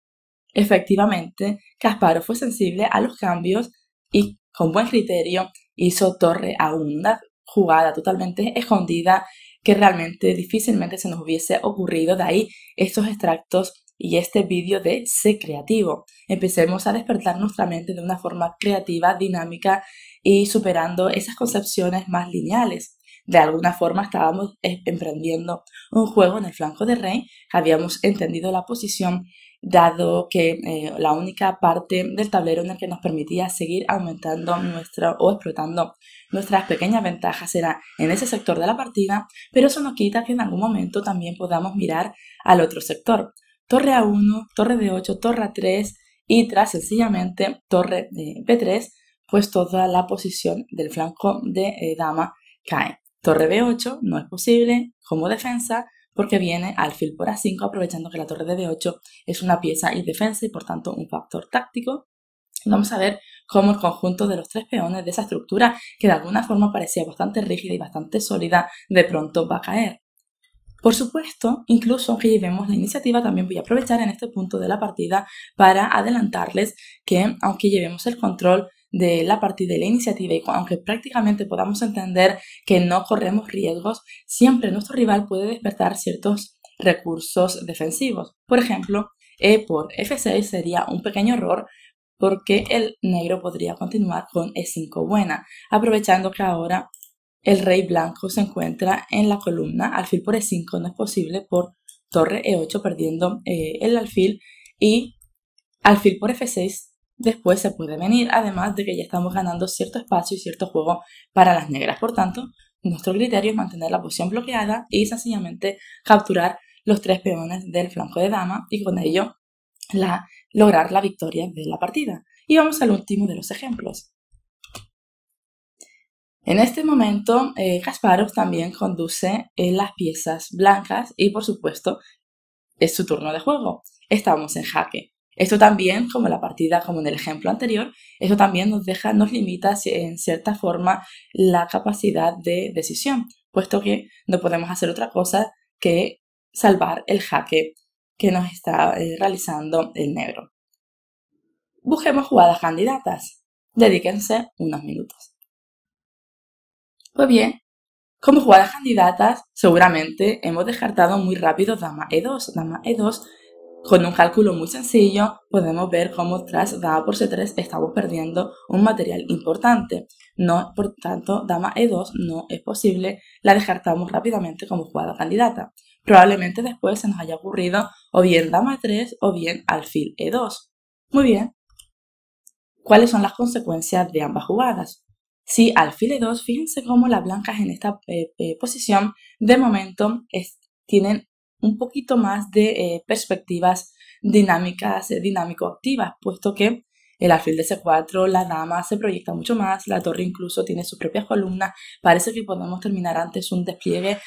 Efectivamente, Casparo fue sensible a los cambios y con buen criterio hizo torre a una jugada totalmente escondida que realmente difícilmente se nos hubiese ocurrido. De ahí estos extractos y este vídeo de Sé creativo. Empecemos a despertar nuestra mente de una forma creativa, dinámica y superando esas concepciones más lineales de alguna forma estábamos eh, emprendiendo un juego en el flanco de rey, habíamos entendido la posición, dado que eh, la única parte del tablero en la que nos permitía seguir aumentando nuestra o explotando nuestras pequeñas ventajas era en ese sector de la partida, pero eso nos quita que en algún momento también podamos mirar al otro sector. Torre A1, torre D8, torre A3 y tras sencillamente torre de eh, B3, pues toda la posición del flanco de dama cae. Torre B8 no es posible como defensa porque viene alfil por A5 aprovechando que la torre de B8 es una pieza indefensa y por tanto un factor táctico. Vamos a ver cómo el conjunto de los tres peones de esa estructura, que de alguna forma parecía bastante rígida y bastante sólida, de pronto va a caer. Por supuesto, incluso aunque llevemos la iniciativa, también voy a aprovechar en este punto de la partida para adelantarles que aunque llevemos el control, de la parte de la iniciativa y aunque prácticamente podamos entender que no corremos riesgos, siempre nuestro rival puede despertar ciertos recursos defensivos. Por ejemplo, E por F6 sería un pequeño error porque el negro podría continuar con E5 buena, aprovechando que ahora el rey blanco se encuentra en la columna, alfil por E5 no es posible por torre E8 perdiendo eh, el alfil y alfil por F6 después se puede venir, además de que ya estamos ganando cierto espacio y cierto juego para las negras. Por tanto, nuestro criterio es mantener la posición bloqueada y sencillamente capturar los tres peones del flanco de dama y con ello lograr la victoria de la partida. Y vamos al último de los ejemplos. En este momento, Gasparov eh, Kasparov también conduce eh, las piezas blancas y, por supuesto, es su turno de juego. Estamos en jaque. Esto también, como la partida, como en el ejemplo anterior, esto también nos deja, nos limita en cierta forma la capacidad de decisión, puesto que no podemos hacer otra cosa que salvar el jaque que nos está eh, realizando el negro. Busquemos jugadas candidatas. Dedíquense unos minutos. Pues bien, como jugadas candidatas, seguramente hemos descartado muy rápido dama e2. Dama e2 con un cálculo muy sencillo podemos ver cómo tras dama por C3 estamos perdiendo un material importante. No, por tanto, dama E2 no es posible, la descartamos rápidamente como jugada candidata. Probablemente después se nos haya ocurrido o bien dama E3 o bien alfil E2. Muy bien. ¿Cuáles son las consecuencias de ambas jugadas? Si alfil E2, fíjense cómo las blancas en esta eh, eh, posición de momento tienen un poquito más de eh, perspectivas dinámicas, eh, dinámico-activas, puesto que el alfil de C4, la dama se proyecta mucho más, la torre incluso tiene sus propias columnas, parece que podemos terminar antes un despliegue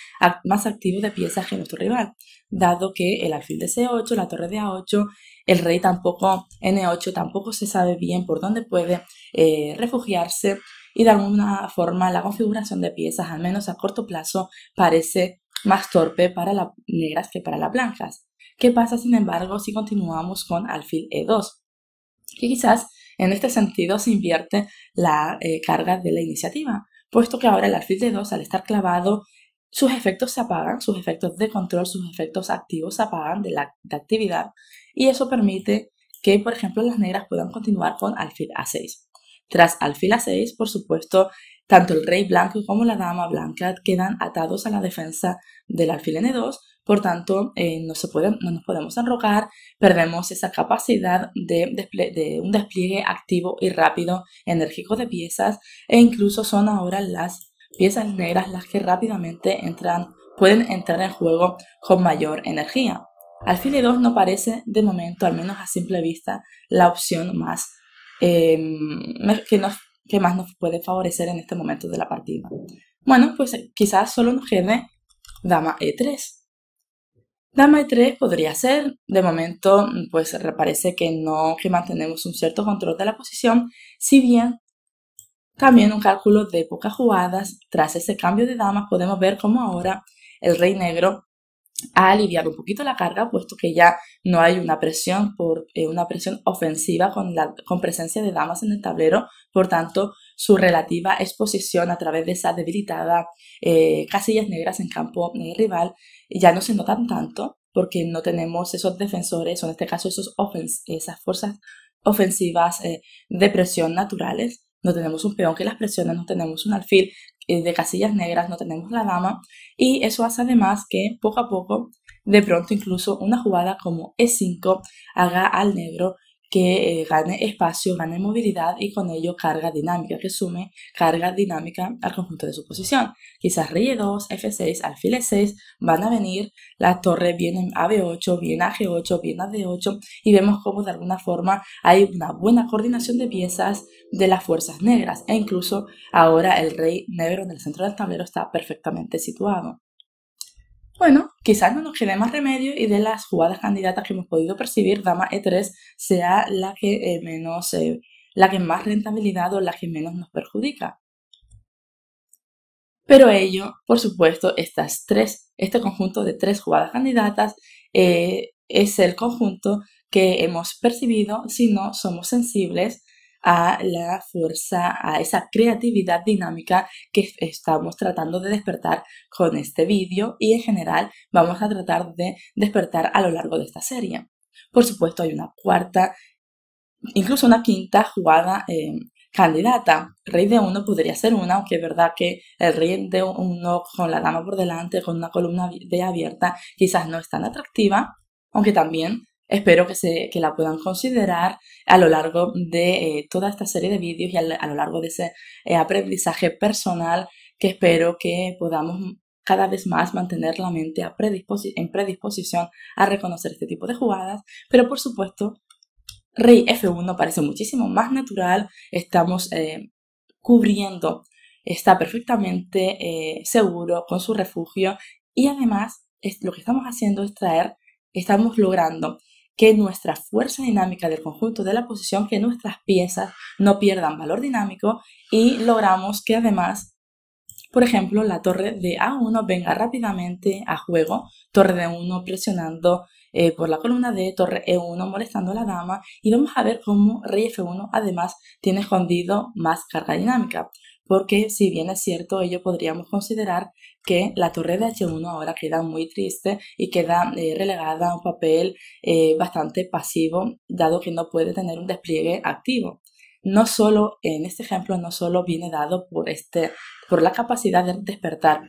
más activo de piezas que nuestro rival, dado que el alfil de C8, la torre de A8, el rey tampoco, N8 tampoco se sabe bien por dónde puede eh, refugiarse y de alguna forma la configuración de piezas, al menos a corto plazo, parece más torpe para las negras que para las blancas. ¿Qué pasa, sin embargo, si continuamos con alfil E2? Que quizás en este sentido se invierte la eh, carga de la iniciativa, puesto que ahora el alfil e 2 al estar clavado, sus efectos se apagan, sus efectos de control, sus efectos activos se apagan de la de actividad y eso permite que, por ejemplo, las negras puedan continuar con alfil A6. Tras alfil A6, por supuesto, tanto el rey blanco como la dama blanca quedan atados a la defensa del alfil N2, e por tanto eh, no, se no nos podemos enrocar, perdemos esa capacidad de, un despliegue activo y rápido, enérgico de piezas e incluso son ahora las piezas negras las que rápidamente entran, pueden entrar en juego con mayor energía. Alfil E2 no parece de momento, al menos a simple vista, la opción más eh, que nos ¿Qué más nos puede favorecer en este momento de la partida. Bueno, pues eh, quizás solo nos quede dama e3. Dama e3 podría ser, de momento pues parece que no, que mantenemos un cierto control de la posición, si bien también un cálculo de pocas jugadas, tras ese cambio de damas podemos ver cómo ahora el rey negro ha aliviado un poquito la carga, puesto que ya no hay una presión por eh, una presión ofensiva con, la, con presencia de damas en el tablero, por tanto, su relativa exposición a través de esa debilitada eh, casillas negras en campo eh, rival ya no se notan tanto porque no tenemos esos defensores, o en este caso esos esas fuerzas ofensivas de presión naturales, no tenemos un peón que las presiona, no tenemos un alfil eh, de casillas negras, no tenemos la dama y eso hace además que poco a poco, de pronto incluso una jugada como E5 haga al negro que eh, gane espacio, gane movilidad y con ello carga dinámica, que sume carga dinámica al conjunto de su posición. Quizás rey 2, e f6, alfil 6 e van a venir, la torre viene a b8, viene a g8, viene a d8 y vemos cómo de alguna forma hay una buena coordinación de piezas de las fuerzas negras e incluso ahora el rey negro en el centro del tablero está perfectamente situado. Bueno, quizás no nos quede más remedio y de las jugadas candidatas que hemos podido percibir, dama E3 sea la que eh, menos, eh, la que más rentabilidad o la que menos nos perjudica. Pero ello, por supuesto, estas este conjunto de tres jugadas candidatas eh, es el conjunto que hemos percibido si no somos sensibles a la fuerza, a esa creatividad dinámica que estamos tratando de despertar con este vídeo y en general vamos a tratar de despertar a lo largo de esta serie. Por supuesto, hay una cuarta, incluso una quinta jugada em, candidata. Rey de uno podría ser una, aunque es verdad que el rey de uno con la dama por delante, con una columna de abierta, quizás no es tan atractiva, aunque también Espero que, se, la puedan considerar a lo largo de eh, toda esta serie de vídeos y a, lo largo de ese eh, aprendizaje personal que espero que podamos cada vez más mantener la mente en predisposición a reconocer este tipo de jugadas, pero por supuesto, Rey F1 parece muchísimo más natural, estamos eh, cubriendo, está perfectamente seguro con su refugio y además lo que estamos haciendo es traer, estamos logrando que nuestra fuerza dinámica del conjunto de la posición, que nuestras piezas no pierdan valor dinámico y logramos que además, por ejemplo, la torre de A1 venga rápidamente a juego, torre de 1 presionando eh, por la columna D, torre E1 molestando a la dama y vamos a ver cómo rey F1 además tiene escondido más carga dinámica porque si bien es cierto, ello podríamos considerar que la torre de H1 ahora queda muy triste y queda eh, relegada a un papel eh, bastante pasivo, dado que no puede tener un despliegue activo. No solo, en este ejemplo, no solo viene dado por, este, por la capacidad de despertar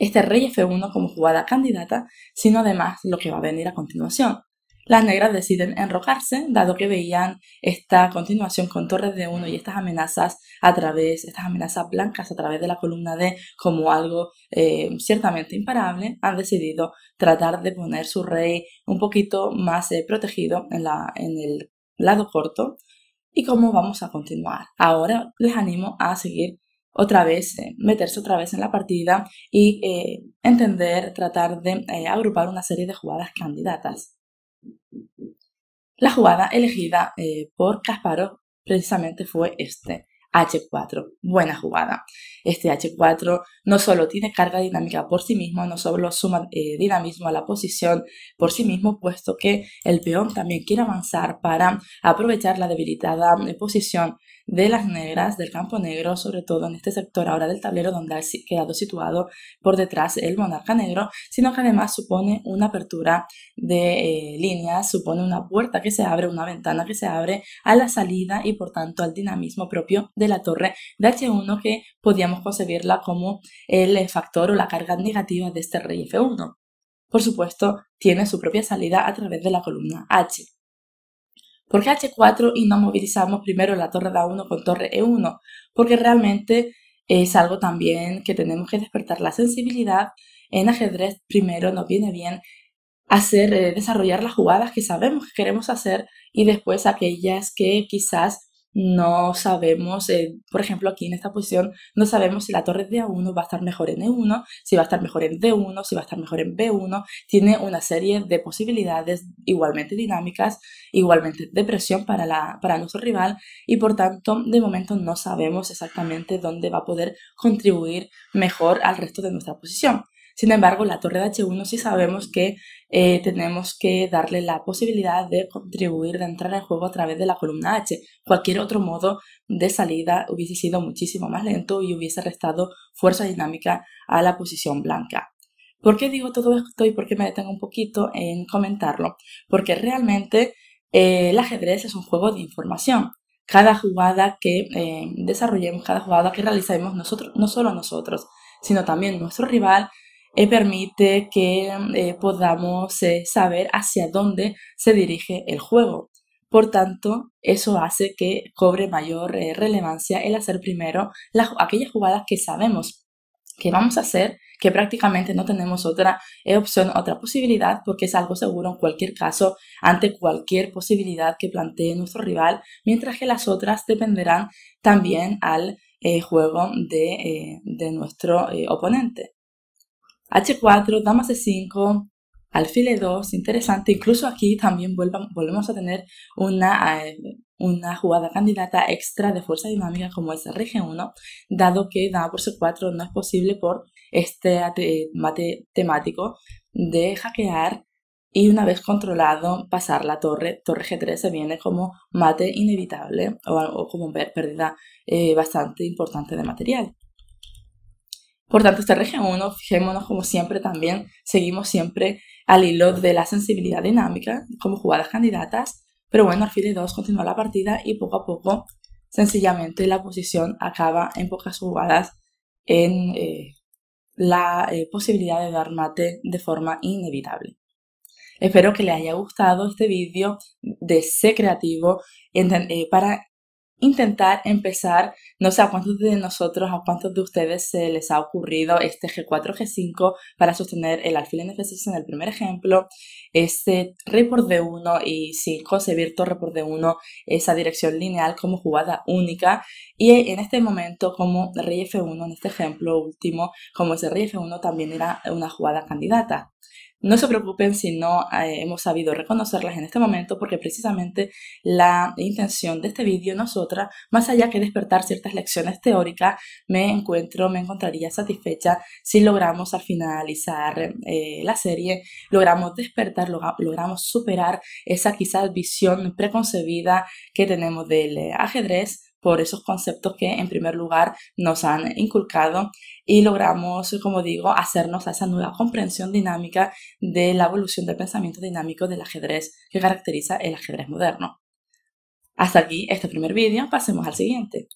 este rey F1 como jugada candidata, sino además lo que va a venir a continuación, las negras deciden enrojarse, dado que veían esta continuación con Torres de Uno y estas amenazas a través, estas amenazas blancas a través de la columna D como algo eh, ciertamente imparable, han decidido tratar de poner su rey un poquito más eh, protegido en, el lado corto. ¿Y cómo vamos a continuar? Ahora les animo a seguir otra vez, eh, meterse otra vez en la partida y entender, tratar de agrupar una serie de jugadas candidatas. La jugada elegida eh, por Kasparov precisamente fue este. H4, buena jugada. Este H4 no solo tiene carga dinámica por sí mismo, no solo suma eh, dinamismo a la posición por sí mismo, puesto que el peón también quiere avanzar para aprovechar la debilitada eh, posición de las negras, del campo negro, sobre todo en este sector ahora del tablero donde ha quedado situado por detrás el monarca negro, sino que además supone una apertura de eh, líneas, supone una puerta que se abre, una ventana que se abre a la salida y por tanto al dinamismo propio de la torre de H1 que podíamos concebirla como el eh, factor o la carga negativa de este rey F1. Por supuesto, tiene su propia salida a través de la columna H. ¿Por qué H4 y no movilizamos primero la torre de A1 con torre E1? Porque realmente es algo también que tenemos que despertar la sensibilidad. En ajedrez primero nos viene bien hacer, eh, desarrollar las jugadas que sabemos que queremos hacer y después aquellas que quizás no sabemos, eh, por ejemplo, aquí en esta posición, no sabemos si la torre de A1 va a estar mejor en E1, si va a estar mejor en D1, si va a estar mejor en B1. Tiene una serie de posibilidades igualmente dinámicas, igualmente de presión para, la, para nuestro rival y por tanto, de momento no sabemos exactamente dónde va a poder contribuir mejor al resto de nuestra posición. Sin embargo, la torre de H1 sí sabemos que eh, tenemos que darle la posibilidad de contribuir, de entrar en juego a través de la columna H. Cualquier otro modo de salida hubiese sido muchísimo más lento y hubiese restado fuerza dinámica a la posición blanca. ¿Por qué digo todo esto y por qué me detengo un poquito en comentarlo? Porque realmente eh, el ajedrez es un juego de información cada jugada que eh, desarrollemos, cada jugada que realizamos, nosotros, no solo nosotros, sino también nuestro rival, eh, permite que eh, podamos eh, saber hacia dónde se dirige el juego. Por tanto, eso hace que cobre mayor relevancia el hacer primero aquellas jugadas que sabemos que vamos a hacer, que prácticamente no tenemos otra opción, otra posibilidad, porque es algo seguro en cualquier caso ante cualquier posibilidad que plantee nuestro rival, mientras que las otras dependerán también al juego de, nuestro oponente. H4, dama C5, alfile 2 interesante. Incluso aquí también volvemos a tener eh, una, jugada candidata extra de fuerza dinámica como es RG1, dado que dama por C4 no es posible por este mate temático de hackear y una vez controlado pasar la torre, torre G3 se viene como mate inevitable o, como pérdida eh, bastante importante de material. Por tanto, este RG1, fijémonos como siempre también, seguimos siempre al hilo de la sensibilidad dinámica como jugadas candidatas, pero bueno, al de 2 continúa la partida y poco a poco, sencillamente, la posición acaba en pocas jugadas en eh, la eh, posibilidad de dar mate de forma inevitable. Espero que les haya gustado este vídeo de ser Creativo eh, para intentar empezar, no sé a cuántos de nosotros, a cuántos de ustedes se les ha ocurrido este G4, G5 para sostener el alfil en F6 en el primer ejemplo, este report de 1 y 5, se torre por de 1, esa dirección lineal como jugada única y en este momento como rey F1, en este ejemplo último, como ese rey F1 también era una jugada candidata. No se preocupen si no eh, hemos sabido reconocerlas en este momento porque precisamente la intención de este vídeo nosotras, más allá que despertar ciertas lecciones teóricas, me encuentro, me encontraría satisfecha si logramos al finalizar eh, la serie, logramos despertar, logramos superar esa quizás visión preconcebida que tenemos del eh, ajedrez por esos conceptos que en primer lugar nos han inculcado y logramos, como digo, hacernos a esa nueva comprensión dinámica de la evolución del pensamiento dinámico del ajedrez que caracteriza el ajedrez moderno. Hasta aquí este primer vídeo, pasemos al siguiente.